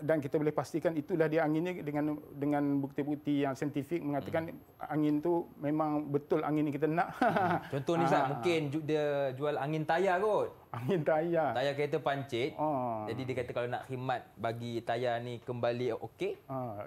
S2: dan kita boleh pastikan itulah dia anginnya dengan dengan bukti-bukti yang saintifik mengatakan hmm. angin tu memang betul angin yang kita nak. Hmm. Contoh ni Zat, ah. mungkin
S1: dia jual angin tayar kot. Angin tayar. Tayar kereta pancit. Oh. Jadi dia kata kalau nak khidmat bagi tayar ni kembali okey.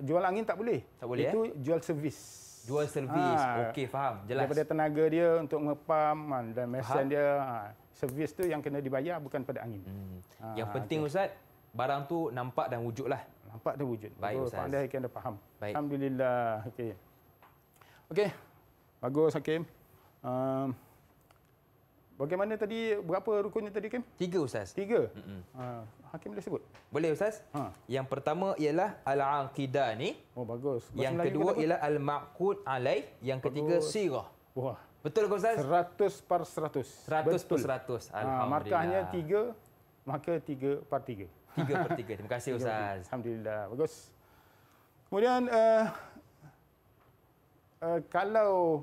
S2: Jual angin tak boleh. Tak boleh Itu eh? jual servis.
S1: Jual servis. Ah. Okey faham. Jelas. Daripada
S2: tenaga dia untuk ngepam dan mesin faham. dia. Ah servis tu yang kena dibayar bukan pada angin. Hmm.
S1: Ha, yang penting okay. ustaz barang tu nampak dan wujud lah. Nampak dan wujud. Baik ustaz. Pandai Hakim dah faham. Baik. Alhamdulillah. Okey.
S2: Okey. Bagus Hakim. Uh, bagaimana tadi berapa rukunnya tadi Hakim? Tiga ustaz. Tiga. Hmm. Uh, Hakim boleh sebut. Boleh
S1: ustaz? Ha. Yang pertama ialah al-aqidah ni. Oh bagus. Masa yang kedua ialah al-maqud alai, yang ketiga sirah. Wah, Betul ke Ustaz? 100 per 100. 100 ah, per 100. Alhamdulillah. Ha, markahnya
S2: 3, maka 3 per 3.
S1: 3 per 3. Terima kasih Ustaz.
S2: Alhamdulillah. Bagus. Kemudian, uh, uh, kalau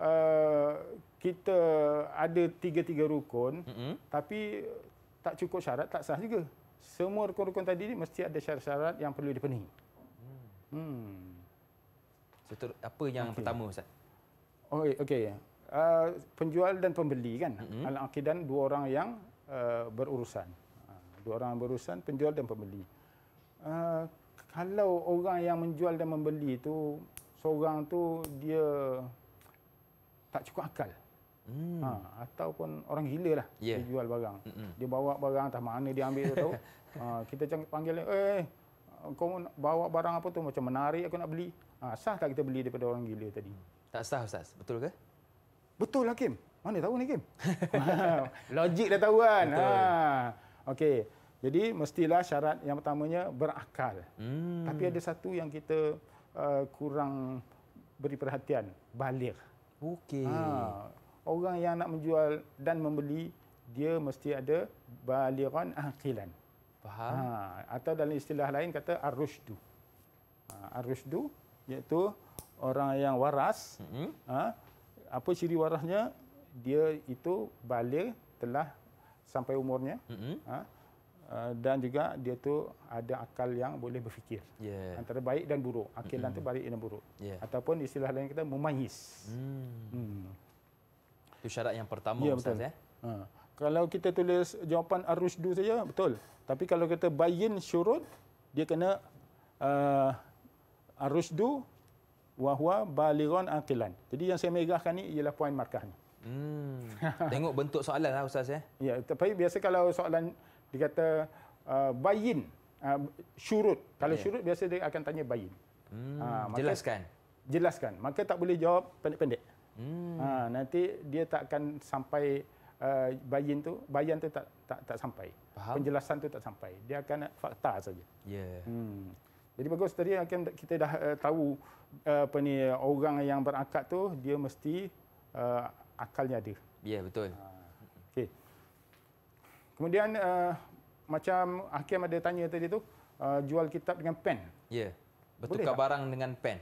S2: uh, kita ada tiga-tiga rukun, mm-hmm. tapi tak cukup syarat, tak sah juga. Semua rukun-rukun tadi ni mesti ada syarat-syarat yang perlu dipenuhi.
S1: Hmm. hmm. So, apa yang okay. pertama Ustaz?
S2: Oh, okey, okey. Uh, penjual dan pembeli kan mm-hmm. al-aqidan dua orang yang uh, berurusan uh, dua orang yang berurusan penjual dan pembeli uh, kalau orang yang menjual dan membeli tu seorang tu dia tak cukup akal
S3: Hmm. Ha,
S2: ataupun orang gila lah yeah. dia jual barang. Mm-mm. Dia bawa barang, tak mana dia ambil tu. Ha, kita panggil dia, eh, kau bawa barang apa tu? Macam menarik aku nak beli. Ha, sah tak kita beli daripada orang gila tadi?
S1: Tak sah Ustaz, betul ke?
S2: Betul lah Kim. Mana tahu ni Kim? Ha, logik dah tahu kan. Ha. Okey. Jadi mestilah syarat yang pertamanya berakal.
S3: Hmm. Tapi ada
S2: satu yang kita uh, kurang beri perhatian, Balik. Okey. Ha. Orang yang nak menjual dan membeli dia mesti ada baligon aqilan. Faham? Ha. Atau dalam istilah lain kata ar-rusydu. Ha. Ar-rusydu iaitu orang yang waras. Hmm. Ha apa ciri warahnya dia itu balik telah sampai umurnya mm-hmm. ha, eh, dan juga dia tu ada akal yang boleh berfikir yeah. antara baik dan buruk akil mm-hmm. tu baik dan buruk yeah. ataupun istilah lain kita mumayis mm.
S1: Mm. itu syarat yang pertama ya, Ustaz eh? ha.
S2: kalau kita tulis jawapan arusdu saja betul tapi kalau kita bayin syurut dia kena uh, eh, ar wahwa baliron aqilan. Jadi yang saya megahkan ni ialah poin markah ni.
S1: Hmm. Tengok bentuk soalan lah Ustaz ya.
S2: Ya, tapi biasa kalau soalan dikata uh, bayin, uh, syurut. Kalau yeah. syurut biasa dia akan tanya bayin. Hmm. Uh, jelaskan. Maka, jelaskan. Maka tak boleh jawab pendek-pendek. Hmm. Uh, nanti dia tak akan sampai uh, bayin tu, bayan tu tak tak tak sampai. Faham? Penjelasan tu tak sampai. Dia akan fakta saja.
S3: Ya. Yeah. Hmm.
S2: Jadi bagus tadi kita dah uh, tahu Eh, apa ni orang yang berakat tu dia mesti uh, akalnya ada.
S1: Ya yeah, betul. Ah, okey.
S2: Kemudian uh, macam Hakim ada tanya tadi tu uh, jual kitab dengan pen. Ya. Yeah. Bertukar Boleh
S1: barang tak? dengan pen.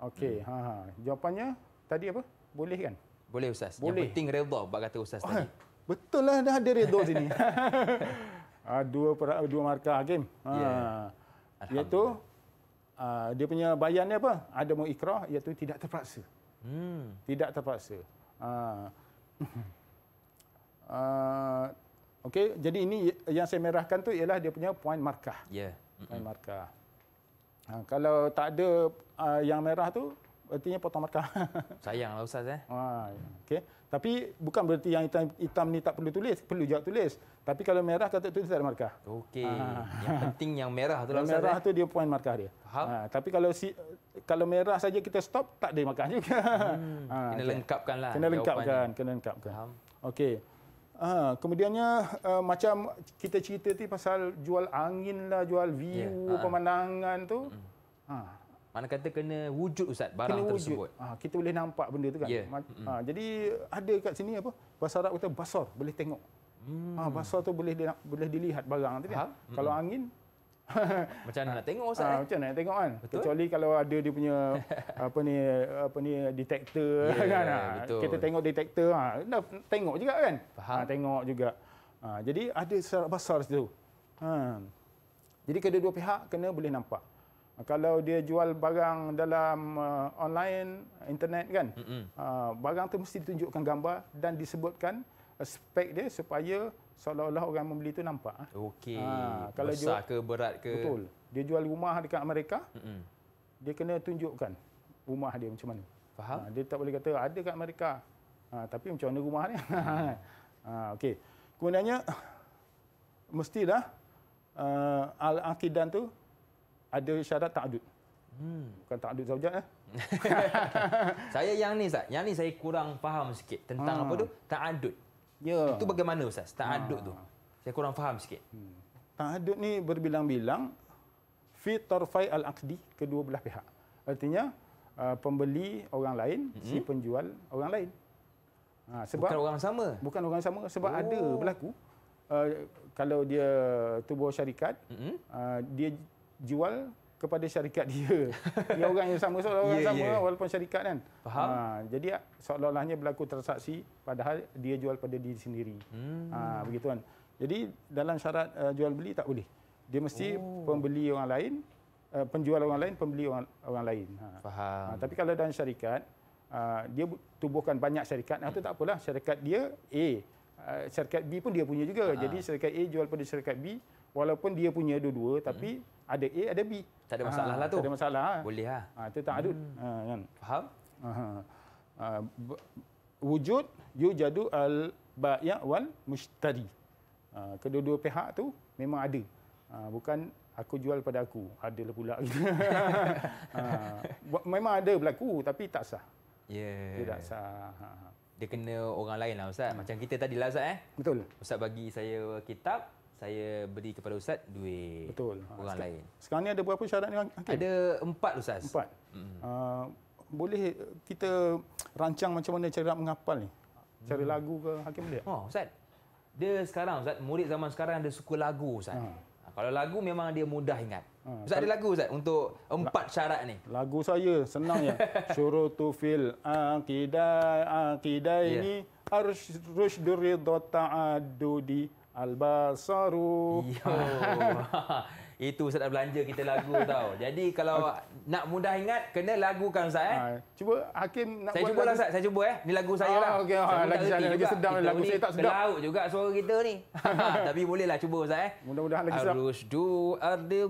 S1: Okey, hmm.
S2: ha ha. Jawapannya tadi apa? Boleh kan?
S1: Boleh ustaz. Boleh. Yang penting redha bab kata ustaz oh, tadi.
S2: Betul lah dah ada
S3: redha sini.
S2: Ah, dua dua markah Hakim. Ha. Yeah. Iaitu Ah, dia punya bayannya apa? Ada mu ikrah iaitu tidak terpaksa. Hmm. Tidak terpaksa. Uh, ah. uh, ah, okay, jadi ini yang saya merahkan tu ialah dia punya point markah.
S1: Ya. Yeah. Point mm-hmm.
S2: markah. Ha, kalau tak ada uh, yang merah tu, artinya potong markah.
S1: Sayanglah Ustaz. Eh?
S2: Ha, ya, okay. Tapi bukan berarti yang hitam, hitam ni tak perlu tulis, perlu juga tulis. Tapi kalau merah kata tulis tak ada markah.
S1: Okey. Ah. Yang penting yang merah tu lah. Merah eh?
S2: tu dia poin markah dia. Ha, tapi kalau si, kalau merah saja kita stop tak ada markah juga. Hmm. Ha, kena okay. lengkapkan lah. Kena lengkapkan, kena lengkapkan. Okey. Ha, kemudiannya uh, macam kita cerita tu pasal jual angin lah, jual view yeah. Ya. ha. pemandangan tu.
S1: Hmm. Ha. Mana kata kena wujud Ustaz barang
S2: kena wujud. tersebut. Ha, kita boleh nampak benda tu kan. Yeah. Ha, mm jadi ada kat sini apa? Bahasa Arab kata basar, boleh tengok. Hmm. Ha, basar tu boleh dia, boleh dilihat barang tu kan. Ha? Kalau mm angin
S1: macam mana nak tengok Ustaz? Ha, macam
S2: mana nak tengok kan? Betul? Kecuali kalau ada dia punya apa ni apa ni detektor yeah, kan. ha. Kita tengok detektor ha. dah tengok juga kan. Ha, tengok juga. Ha, jadi ada secara basar situ. Ha. Jadi kedua-dua pihak kena boleh nampak kalau dia jual barang dalam uh, online internet kan mm-hmm. uh, barang tu mesti ditunjukkan gambar dan disebutkan uh, spek dia supaya seolah-olah orang membeli itu nampak okey uh, kalau besar jual, ke
S1: berat ke betul
S2: dia jual rumah di Amerika mm-hmm. dia kena tunjukkan rumah dia macam mana faham uh, dia tak boleh kata ada kat Amerika uh, tapi macam mana rumah ni uh, okey kemudiannya mestilah uh, al-aqidan tu ada syarat ta'adud. Hmm. Bukan ta'adud sahajat eh.
S1: saya yang ni Ustaz, yang ni saya kurang faham sikit tentang ha. apa tu, ta'adud. Ya. Itu bagaimana Ustaz, ta'adud ha. tu? Saya kurang faham sikit. Hmm.
S2: Ta'adud ni
S1: berbilang-bilang,
S2: fi tarfai al-aqdi kedua belah pihak. Artinya, uh, pembeli orang lain, hmm. si penjual orang lain. Ha, sebab bukan orang sama. Bukan orang sama sebab oh. ada berlaku uh, kalau dia tubuh syarikat, mm-hmm. uh, dia jual kepada syarikat dia. Dia orang yang sama seolah-olah yeah, sama yeah. walaupun syarikat kan. Ha, jadi ah, seolah-olahnya berlaku transaksi padahal dia jual pada diri sendiri. Hmm. Ha, begitu kan. Jadi dalam syarat uh, jual beli tak boleh. Dia mesti oh. pembeli orang lain, uh, penjual orang lain, pembeli orang, orang lain. Ha. Faham. Ha, tapi kalau dalam syarikat uh, dia tubuhkan banyak syarikat, nah itu tak apalah syarikat dia A, uh, syarikat B pun dia punya juga. Ha. Jadi syarikat A jual pada syarikat B walaupun dia punya dua-dua tapi hmm ada A ada B. Tak ada ah, masalah ha, lah tu. Tak ada
S1: masalah. Ah. Boleh lah.
S2: Ha, ah, itu tak adut. Hmm. Ha, kan? Faham? Ha, uh, wujud yu jadu al ba'ya wal mushtari. Ha, kedua-dua pihak tu memang ada. Ha, bukan aku jual pada aku. Ada lah pula. ha, memang ada berlaku tapi tak sah.
S1: Ya. Yeah. Tidak
S2: sah. Ha, ha,
S1: dia kena orang lain lah Ustaz. Hmm. Macam kita tadi lah Ustaz eh. Betul. Ustaz bagi saya kitab saya beri kepada ustaz duit betul ha, orang sekarang,
S3: lain
S2: sekarang ni ada berapa syarat ni hakim ada empat ustaz empat mm-hmm. uh, boleh kita rancang macam mana cara nak menghafal ni cara mm. lagu ke hakim dia
S1: oh ustaz dia sekarang ustaz murid zaman sekarang ada suka lagu ustaz ha. ha kalau lagu memang dia mudah ingat. Ha, Ustaz ada lagu Ustaz untuk empat la, syarat ni. Lagu saya senang ya.
S2: Syuruh tu fil akidai akidai yeah. ini arsh rush duri dota adudi Albasaru.
S1: Ya Itu Ustaz dah belanja kita lagu tau. Jadi kalau nak mudah ingat, kena lagukan Ustaz eh. Ha, cuba Hakim nak saya buat cubalah, lagu. Saya cubalah Ustaz, saya cuba eh. Ni lagu saya ah, lah. okay, ah, lagi sana, lagi sedap ni lagu saya tak sedap. Kelaut juga suara kita ni. Tapi bolehlah cuba Ustaz eh. Mudah-mudahan lagi sedap. Arusdu ardi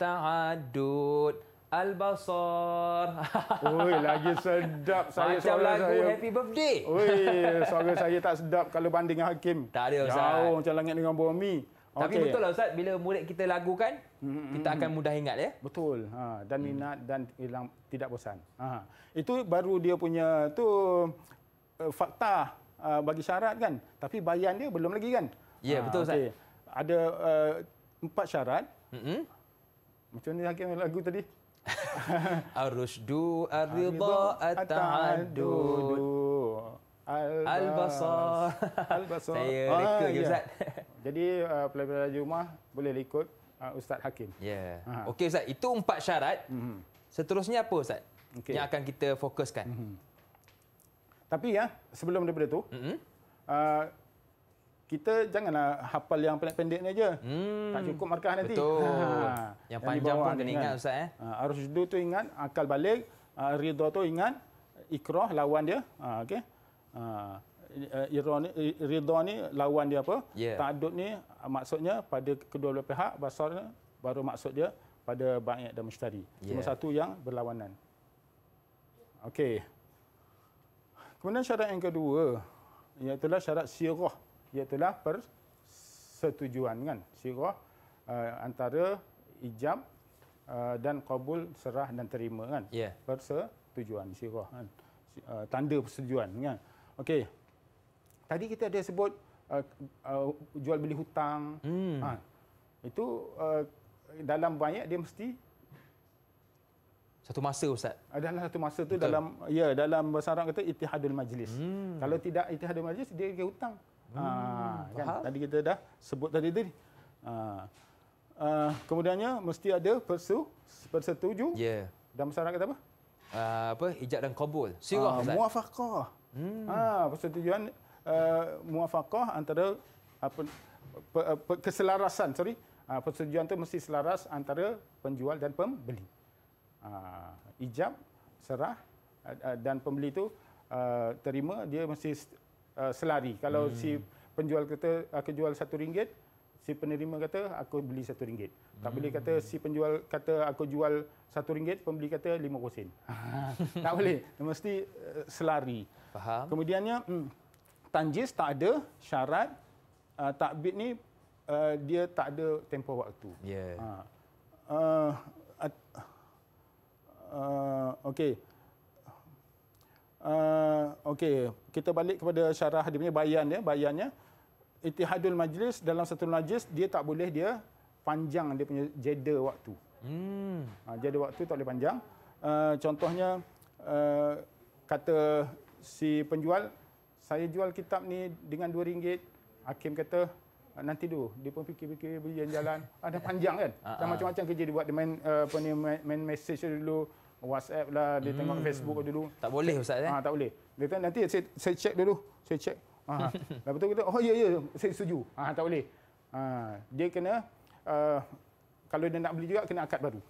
S1: ta'adud. Al-Basar. Oi, lagi sedap saya Macam suara lagu saya. Happy Birthday. Oi, suara saya
S2: tak sedap kalau banding dengan Hakim. Tak ada, Ustaz. Jauh macam langit dengan bumi. Tapi okay. betul
S3: lah
S1: Ustaz, bila murid kita lagu
S2: kan,
S3: mm-hmm. kita akan
S2: mudah ingat ya. Betul. Ha, dan mm. minat dan hilang tidak bosan. Ha. Itu baru dia punya tu uh, fakta uh, bagi syarat kan. Tapi bayan dia belum lagi kan. Ya, yeah, ha, betul Ustaz. Okay. Ada uh, empat syarat. Mm-hmm. Macam ni Hakim lagu tadi.
S1: Ar-rushdu ar-ridha at-ta'addud
S2: Al-basar ah, ya.
S1: Jadi pelajar-pelajar uh, rumah boleh ikut uh, Ustaz Hakim Ya ha. Okey Ustaz, itu empat syarat mhm. Seterusnya apa Ustaz? Yang akan kita fokuskan mhm. Tapi ya, sebelum daripada
S2: itu mhm. uh, kita janganlah hafal yang pendek-pendek ni aja. Hmm. Tak cukup markah nanti. Betul. Ha. Yang panjang pun kena ingat kan. ustaz eh. Ha. Arus judu tu ingat, akal balik, uh, ha, ridha tu ingat, ikrah lawan dia. Ha okey. Ha ridha ni lawan dia apa? Yeah. Ta'addud ni maksudnya pada kedua-dua pihak basar baru maksud dia pada banyak dan mustari. Yeah. Cuma ya. satu yang berlawanan. Okey. Kemudian syarat yang kedua iaitu syarat sirah. Ia telah persetujuan kan sirah uh, antara ijab uh, eh, dan kabul serah dan terima kan yeah. persetujuan sirah kan uh, tanda persetujuan kan okey tadi kita ada sebut uh, uh, jual beli hutang hmm. ha. itu uh,
S1: dalam banyak dia mesti satu masa ustaz
S2: adalah satu masa tu dalam ya dalam bahasa Arab kata itihadul majlis hmm. kalau tidak itihadul majlis dia ke hutang Hmm, ah, kan? Tadi kita dah sebut tadi tadi. Ah, ah, kemudiannya mesti ada persu, persetuju. Ya. Yeah. Dan masyarakat apa?
S1: Uh, apa? Ijab dan kabul. Sirah. Ah,
S2: muafakah. Hmm. Ah, persetujuan uh, ah, muafakah antara apa pe, pe, keselarasan, sorry. Ah, persetujuan tu mesti selaras antara penjual dan pembeli. Ah, ijab, serah ah, dan pembeli itu uh, terima dia mesti Uh, selari. Kalau hmm. si penjual kata aku jual RM1, si penerima kata aku beli RM1. Tak boleh hmm. kata si penjual kata aku jual satu ringgit, pembeli kata RM50. Ah, tak boleh. Mesti uh, selari. Faham. Kemudiannya, hmm, tanjis tak ada syarat. Uh, takbit ni dia tak ada tempoh waktu. Yeah. Ha. Uh, uh, okay. Ah, okey kita balik kepada syarah dia punya bayan ya bayannya itihadul majlis dalam satu majlis dia tak boleh dia panjang dia punya jeda waktu. Hmm. Ha, jeda waktu tak boleh panjang. Uh, contohnya uh, kata si penjual saya jual kitab ni dengan RM2 hakim kata nanti dulu dia pun fikir-fikir berjalan jalan ada panjang kan macam-macam kerja dia buat dia main uh, apa ni main, main message dulu WhatsApp lah, dia hmm. tengok Facebook dulu. Tak boleh ustaz eh. Ha, tak boleh. Dia kata nanti saya saya check dulu. Saya check. Ha. Lepas tu kita oh ya ya saya setuju. Ha, tak boleh. Ha. dia kena uh, kalau dia nak beli juga kena akad baru.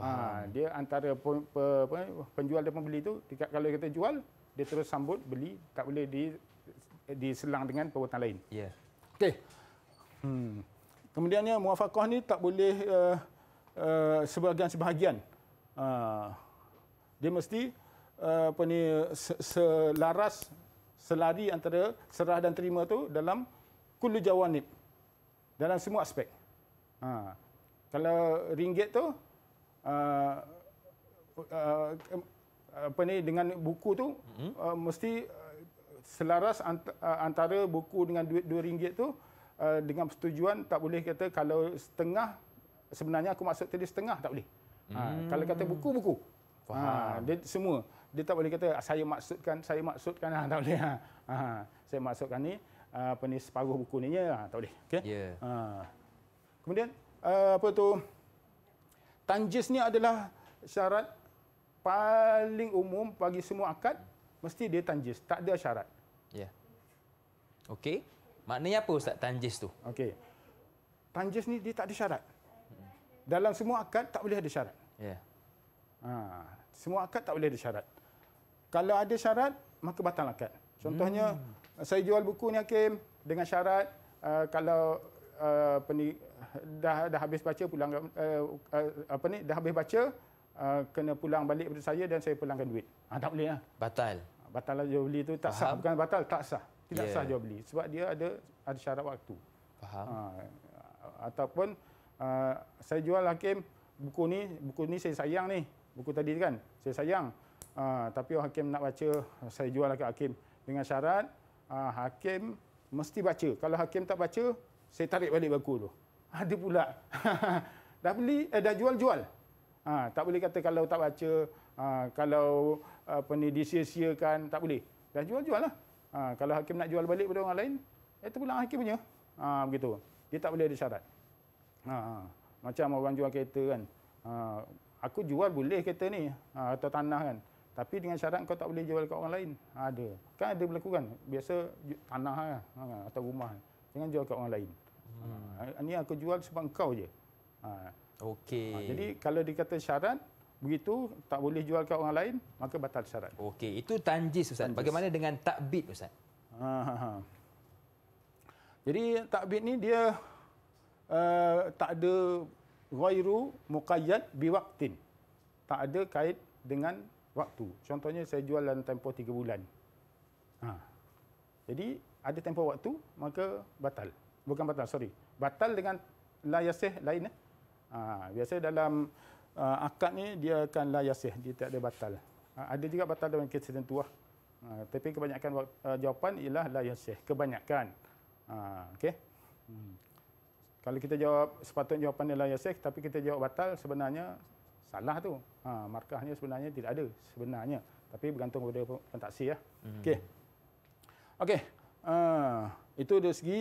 S2: Ha, dia antara pen, pe, pe, penjual dan pembeli tu kalau kita jual dia terus sambut beli tak boleh di diselang dengan perbuatan lain. Ya. Yeah. Okey. Hmm. Kemudiannya muafakoh ni tak boleh uh, eh, uh, eh, sebahagian sebahagian uh, dia mesti uh, apa ni selaras selari antara serah dan terima tu dalam kullu jawanib dalam semua aspek. Ha. Kalau ringgit tu uh, apa ni dengan buku tu hmm mesti selaras antara buku dengan duit dua ringgit tu dengan persetujuan tak boleh kata kalau setengah sebenarnya aku maksud tadi setengah tak boleh.
S3: Ha, kalau kata
S2: buku buku. Ha, dia semua dia tak boleh kata ah, saya maksudkan saya maksudkan ha, tak boleh. Ha, ha, saya maksudkan ni ah, apa ni separuh buku ni ya ha, tak boleh. Okey. Yeah. Ha. Kemudian ah, apa tu tanjis ni adalah syarat paling umum bagi semua akad mesti dia tanjis tak ada syarat.
S3: Ya. Yeah.
S1: Okey. Maknanya apa ustaz tanjis tu? Okey. Tanjis ni dia tak ada syarat
S2: dalam semua akad tak boleh ada syarat. Yeah. Ha, semua akad tak boleh ada syarat. Kalau ada syarat, maka batal akad. Contohnya, hmm. saya jual buku ni Hakim dengan syarat uh, kalau uh, apa ni, dah, dah habis baca pulang uh, uh, apa ni dah habis baca uh, kena pulang balik pada saya dan saya pulangkan duit. Ha, tak boleh lah. Batal. Batal lah jual beli tu tak Faham. sah bukan batal tak sah. Tidak yeah. sah jual beli sebab dia ada ada syarat waktu. Faham. Ha, ataupun Ah, saya jual hakim buku ni buku ni saya sayang ni buku tadi kan saya sayang uh, tapi oh, hakim nak baca saya jual lah ke hakim dengan syarat uh, hakim mesti baca kalau hakim tak baca saya tarik balik buku tu ada pula dah beli eh, dah jual jual uh, tak boleh kata kalau tak baca uh, kalau apa ni disia tak boleh dah jual jual lah uh, kalau hakim nak jual balik pada orang lain itu eh, pula hakim punya uh, begitu dia tak boleh ada syarat Ha, ha, macam orang jual kereta kan. Ha, aku jual boleh kereta ni ha, atau tanah kan. Tapi dengan syarat kau tak boleh jual ke orang lain. Ha, ada. Kan ada berlaku kan. Biasa tanah lah, ha, atau rumah. Jangan jual ke orang lain. Hmm. Ha, ini aku jual sebab kau je. Ha. Okey. Ha, jadi kalau dikata syarat, begitu tak boleh jual ke orang lain, maka batal syarat. Okey,
S1: itu tanjis Ustaz. Tanjis. Bagaimana
S2: dengan takbit Ustaz? Ha, ha, ha. Jadi takbit ni dia Eh, tak ada ghairu muqayyad biwaqtin. Tak ada kait dengan waktu. Contohnya saya jual dalam tempoh 3 bulan. Ha. Jadi ada tempoh waktu maka batal. Bukan batal, sorry. Batal dengan la yasih lain. Eh? Ha. biasa dalam uh, akad ni dia akan la yasih, dia tak ada batal. Ha. ada juga batal dalam kes tertentu lah. Ha. tapi kebanyakan uh, jawapan ialah la yasih, kebanyakan. Ha. okey. Hmm. Kalau kita jawab sepatutnya jawapan adalah yasih tapi kita jawab batal sebenarnya salah tu. Ha markahnya sebenarnya tidak ada sebenarnya tapi bergantung kepada pentaksi ya. Hmm. Okey. Okey. Uh,
S1: itu dari segi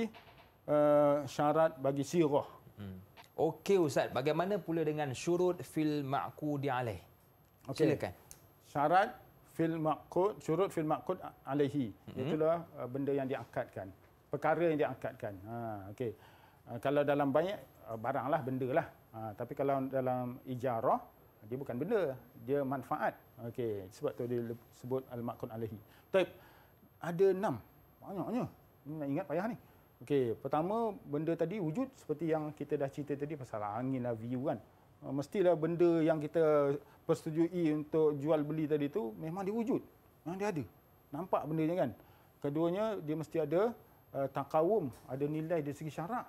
S1: uh, syarat bagi sirah. Hmm. Okey ustaz, bagaimana pula dengan syurut fil maqud alaih? Okay. Silakan. Syarat
S2: fil maqud, syurut fil maqud alaihi. Hmm. Itulah uh, benda yang diangkatkan. Perkara yang diangkatkan. Ha okey. Ah, kalau dalam banyak uh, barang lah, benda lah. Uh, tapi kalau dalam ijarah, dia bukan benda. Dia manfaat. Okey, sebab tu dia sebut al-makun alihi. Taib, ada enam. Banyaknya. Nak ingat payah ni. Okey, pertama benda tadi wujud seperti yang kita dah cerita tadi pasal angin lah, view kan. Mestilah benda yang kita persetujui untuk jual beli tadi tu memang dia wujud. Memang dia ada. Nampak benda bendanya kan. Keduanya dia mesti ada uh, takawum, ada nilai dari segi syarak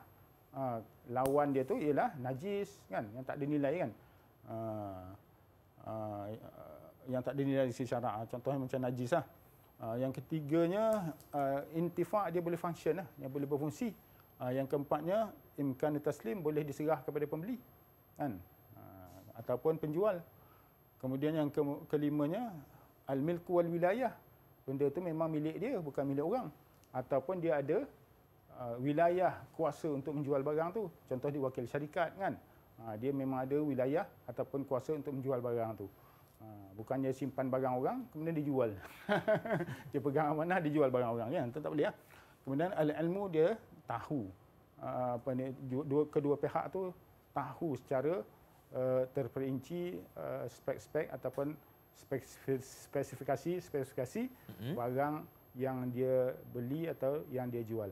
S2: uh, lawan dia tu ialah najis kan yang tak dinilai kan uh, uh, yang tak dinilai di secara contohnya macam najis lah uh, yang ketiganya uh, intifak dia boleh function lah yang boleh berfungsi uh, yang keempatnya imkan taslim boleh diserah kepada pembeli kan uh, ataupun penjual kemudian yang ke- kelimanya al-milku wal-wilayah benda tu memang milik dia bukan milik orang ataupun dia ada uh, wilayah kuasa untuk menjual barang tu. Contoh di wakil syarikat kan. Uh, dia memang ada wilayah ataupun kuasa untuk menjual barang tu. Uh, bukannya simpan barang orang kemudian dijual. dia pegang amanah dijual barang orang kan. Ya, Tentu tak boleh ya. Kemudian al-ilmu dia tahu uh, apa ni dua kedua pihak tu tahu secara uh, terperinci uh, spek-spek ataupun spesifikasi spesifikasi mm-hmm. barang yang dia beli atau yang dia jual.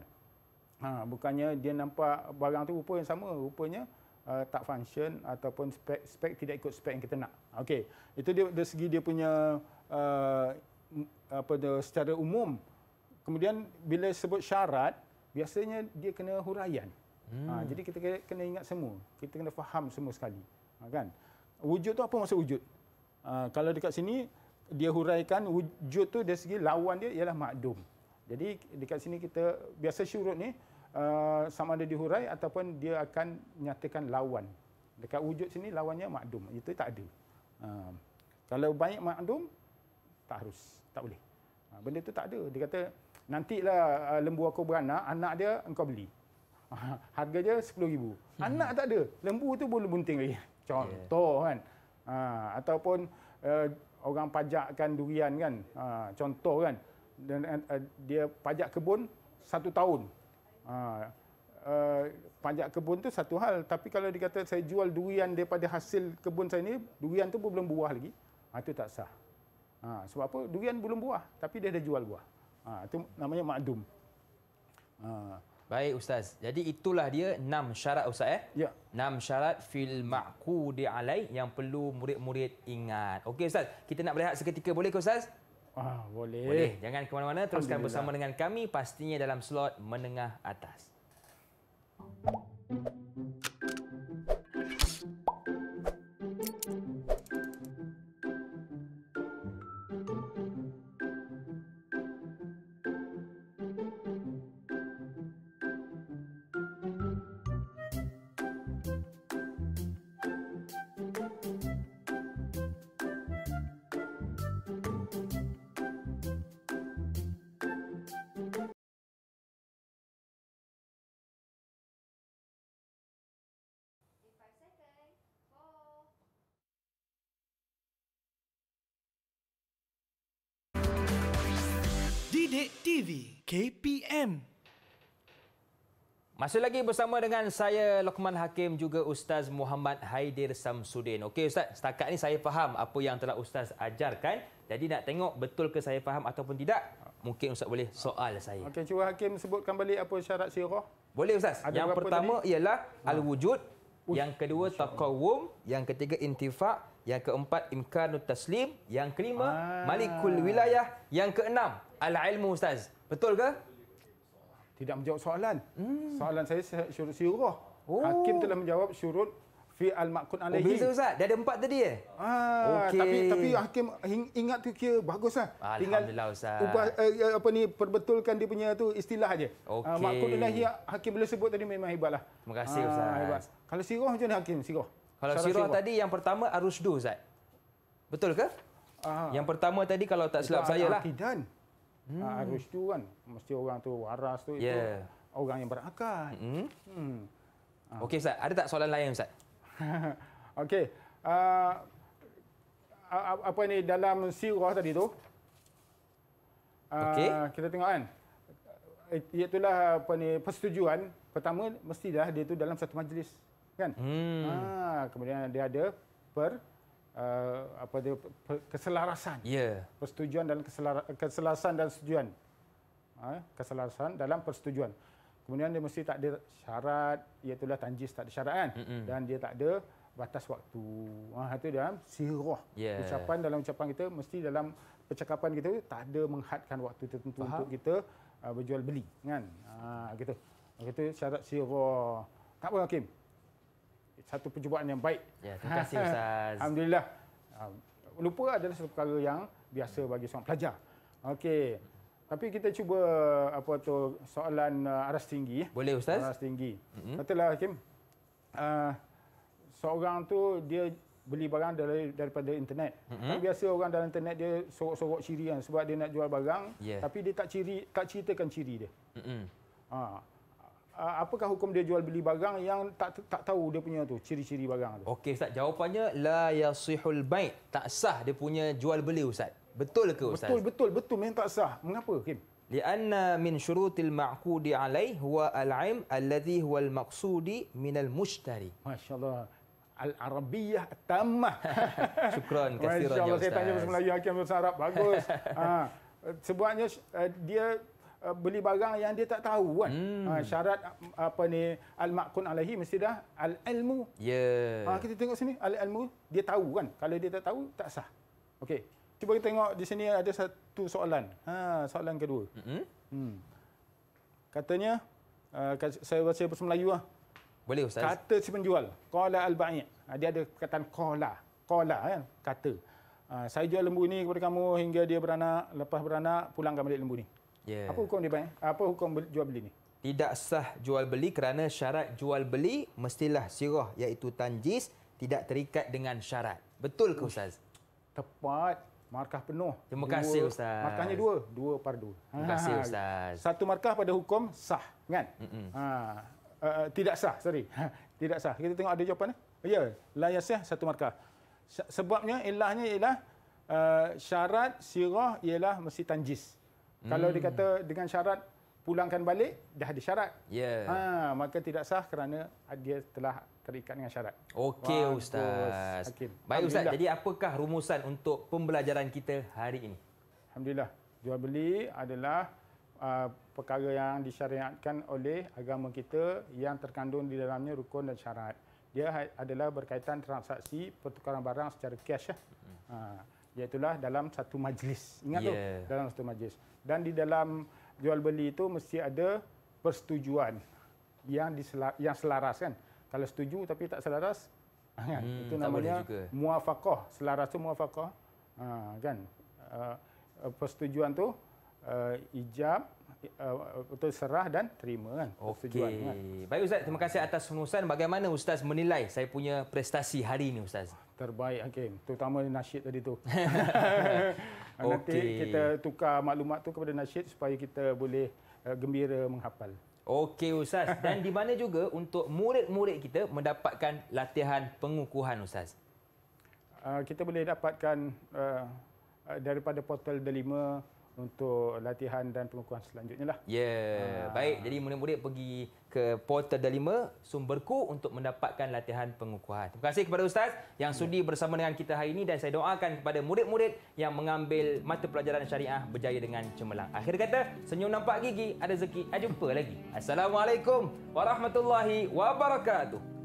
S2: Ha, bukannya dia nampak barang tu rupa yang sama, rupanya uh, tak function ataupun spek spek tidak ikut spek yang kita nak. Okey. Itu dia dari segi dia punya uh, apa dia secara umum. Kemudian bila sebut syarat, biasanya dia kena huraian. Hmm. Ha, jadi kita kena, ingat semua. Kita kena faham semua sekali. Ha, kan? Wujud tu apa maksud wujud? Uh, kalau dekat sini dia huraikan wujud tu dari segi lawan dia ialah makdum. Jadi dekat sini kita biasa syurut ni Uh, sama ada dihurai ataupun dia akan nyatakan lawan. Dekat wujud sini lawannya makdum. Itu tak ada. Uh, kalau banyak makdum, tak harus. Tak boleh. Uh, benda tu tak ada. Dia kata, nantilah uh, lembu aku beranak, anak dia engkau beli. harga dia RM10,000. Hmm. Anak tak ada. Lembu tu boleh bunting lagi. Contoh yeah. kan. Uh, ataupun uh, orang pajakkan durian kan. Uh, contoh kan. Dan, uh, dia pajak kebun satu tahun Ha, uh, pajak kebun tu satu hal. Tapi kalau dikata saya jual durian daripada hasil kebun saya ni, durian tu pun belum buah lagi. Ha, itu tak sah. Ha, sebab apa? Durian belum buah. Tapi dia dah jual buah. Ha, itu
S1: namanya makdum. Ha. Baik Ustaz. Jadi itulah dia enam syarat Ustaz eh. Ya. Enam syarat fil ma'kudi alai yang perlu murid-murid ingat. Okey Ustaz. Kita nak berehat seketika. Boleh ke Ustaz? Ah, boleh. boleh. Jangan ke mana-mana. Teruskan bersama dengan kami. Pastinya dalam slot menengah atas. TV KPM masih lagi bersama dengan saya Lokman Hakim juga Ustaz Muhammad Haidir Samsudin. Okey Ustaz, setakat ini saya faham apa yang telah Ustaz ajarkan. Jadi nak tengok betul ke saya faham ataupun tidak? Mungkin Ustaz boleh soal saya. Okey, cuba Hakim sebutkan balik apa syarat sirah. Boleh Ustaz. Ada yang pertama tadi? ialah al-wujud, yang kedua taqawum, yang ketiga intifak, yang keempat imkanut taslim, yang kelima ah. malikul wilayah, yang keenam al-ilmu ustaz. Betul ke?
S2: Tidak menjawab soalan. Hmm. Soalan saya syurut syurah. Oh. Hakim telah menjawab syurut fi al makun oh, alaihi. Oh, bisa ustaz, dia ada empat tadi ya.
S1: Ah, okay. tapi tapi
S2: hakim ingat tu kira baguslah. Alhamdulillah ustaz. Ubah uh, apa ni perbetulkan dia punya tu istilah aje. Ah, okay. Uh, maqun alaihi hakim boleh sebut tadi memang hebat lah. Terima kasih ah, ustaz. hebat. Kalau syurah macam ni hakim syurah.
S1: Kalau sirah tadi yang pertama arus arusdu Zat. Betul ke? Yang pertama tadi kalau tak silap saya lah. Akidan. Hmm. Ah, arusdu kan. Mesti orang tu waras tu yeah. itu. Ya. Orang yang berakal. Hmm. hmm. Ah. Okey Ustaz, ada tak soalan lain Ustaz?
S2: Okey. Uh, apa ini dalam sirah tadi tu? Okay. Uh, kita tengok kan. Itulah apa ni persetujuan pertama mestilah dia tu dalam satu majlis kan hmm. ha kemudian dia ada per uh, apa dia per, keselarasan ya yeah. persetujuan dan keselara, keselarasan dan setujuan ha keselarasan dalam persetujuan kemudian dia mesti tak ada syarat iaitu lah tanjis tak ada syarat kan Mm-mm. dan dia tak ada batas waktu ha itu dalam sihrah yeah. ucapan dalam ucapan kita mesti dalam percakapan kita tak ada menghadkan waktu tertentu Faham. untuk kita uh, berjual beli kan ha gitu gitu syarat sihrah tak apa hakim satu perjumpaan yang baik. Ya, terima kasih Ustaz. Alhamdulillah. Lupa adalah satu perkara yang biasa bagi seorang pelajar. Okey. Tapi kita cuba apa tu soalan uh, aras tinggi. Boleh Ustaz? Aras tinggi. Mm-hmm. Katalah Hakim, uh, seorang tu dia beli barang dari, daripada internet. Mm-hmm. Biasa orang dalam internet dia sorok-sorok ciri kan sebab dia nak jual barang. Yeah. Tapi dia tak ciri tak ceritakan ciri dia. Mm-hmm uh, apakah hukum dia jual beli barang yang tak tak tahu dia punya tu ciri-ciri
S1: barang tu. Okey ustaz, jawapannya la yasihul bait. Tak sah dia punya jual beli ustaz. Betul ke ustaz? Betul
S2: betul betul memang tak sah. Mengapa Kim?
S1: Lianna min syurutil ma'qudi alaih huwa al-'ilm alladhi huwa al-maqsudi min al-mushtari. Masya-Allah. Al-Arabiyah tamah. Syukran kasiran ya Masya-Allah saya tanya bahasa
S2: Melayu hakim bahasa Arab. Bagus. ha. Sebabnya eh, dia Uh, beli barang yang dia tak tahu kan. Hmm. Ha, syarat ah, apa ni al-maqun alaihi mesti dah al-ilmu.
S3: Ya. Yeah. Ha, kita
S2: tengok sini al-ilmu dia tahu kan. Kalau dia tak tahu tak sah. Okey. Cuba kita tengok di sini ada satu soalan. Ha soalan kedua. Mm-hmm. Hmm. Katanya uh, saya baca bahasa Melayu lah. Boleh ustaz. Kata si penjual. Qala al-bai'. Dia ada perkataan qala. Qala kan kata. Uh, saya jual lembu ini kepada kamu hingga dia beranak. Lepas beranak pulangkan balik lembu ini. Yeah. Apa hukum dia bang? Apa hukum jual beli ni?
S1: Tidak sah jual beli kerana syarat jual beli mestilah sirah iaitu tanjis tidak terikat dengan syarat. Betul ke ustaz? Tepat. Markah penuh.
S2: Terima kasih ustaz. Markahnya dua, dua par dua. Terima kasih ha, ha. ustaz.
S1: Satu markah pada hukum sah,
S2: kan? Ha. Uh, tidak sah, sorry. Ha, tidak sah. Kita tengok ada jawapan. Eh? Ya, yeah. la satu markah. Sebabnya ilahnya ialah uh, syarat sirah ialah mesti tanjis. Hmm. Kalau dikata dengan syarat pulangkan balik, dah ada syarat. Yeah. Ha, maka tidak sah kerana dia telah terikat dengan syarat.
S1: Okey Ustaz. Hakim. Baik Ustaz, jadi apakah rumusan untuk pembelajaran kita hari
S2: ini? Alhamdulillah, jual beli adalah uh, perkara yang disyariatkan oleh agama kita yang terkandung di dalamnya rukun dan syarat. Dia ha, adalah berkaitan transaksi pertukaran barang secara cash. Ya. Hmm. Ha, iaitulah dalam satu majlis. Ingat yeah. tu, ya. dalam satu majlis dan di dalam jual beli itu mesti ada persetujuan yang disela- yang selaras kan kalau setuju tapi tak selaras
S3: kan hmm, itu namanya
S2: muafakoh selaras tu muafakoh ha, kan uh, persetujuan tu uh, ijab betul uh, serah dan
S1: terima kan persetujuan okay. kan. baik ustaz terima kasih atas penulisan bagaimana ustaz menilai saya punya prestasi hari ini ustaz terbaik hakim terutama nasyid tadi tu
S2: okay. nanti kita tukar maklumat tu kepada nasyid supaya kita boleh uh, gembira menghafal.
S1: Okey ustaz dan di mana juga untuk murid-murid kita mendapatkan latihan pengukuhan ustaz?
S2: Uh, kita boleh dapatkan uh, daripada portal Delima untuk latihan dan pengukuhan selanjutnya lah. Ya, yeah. ha. baik.
S1: Jadi murid-murid pergi ke Portal Delima, sumberku untuk mendapatkan latihan pengukuhan. Terima kasih kepada Ustaz yang sudi yeah. bersama dengan kita hari ini dan saya doakan kepada murid-murid yang mengambil mata pelajaran syariah berjaya dengan cemerlang. Akhir kata, senyum nampak gigi, ada rezeki. Jumpa lagi. Assalamualaikum warahmatullahi wabarakatuh.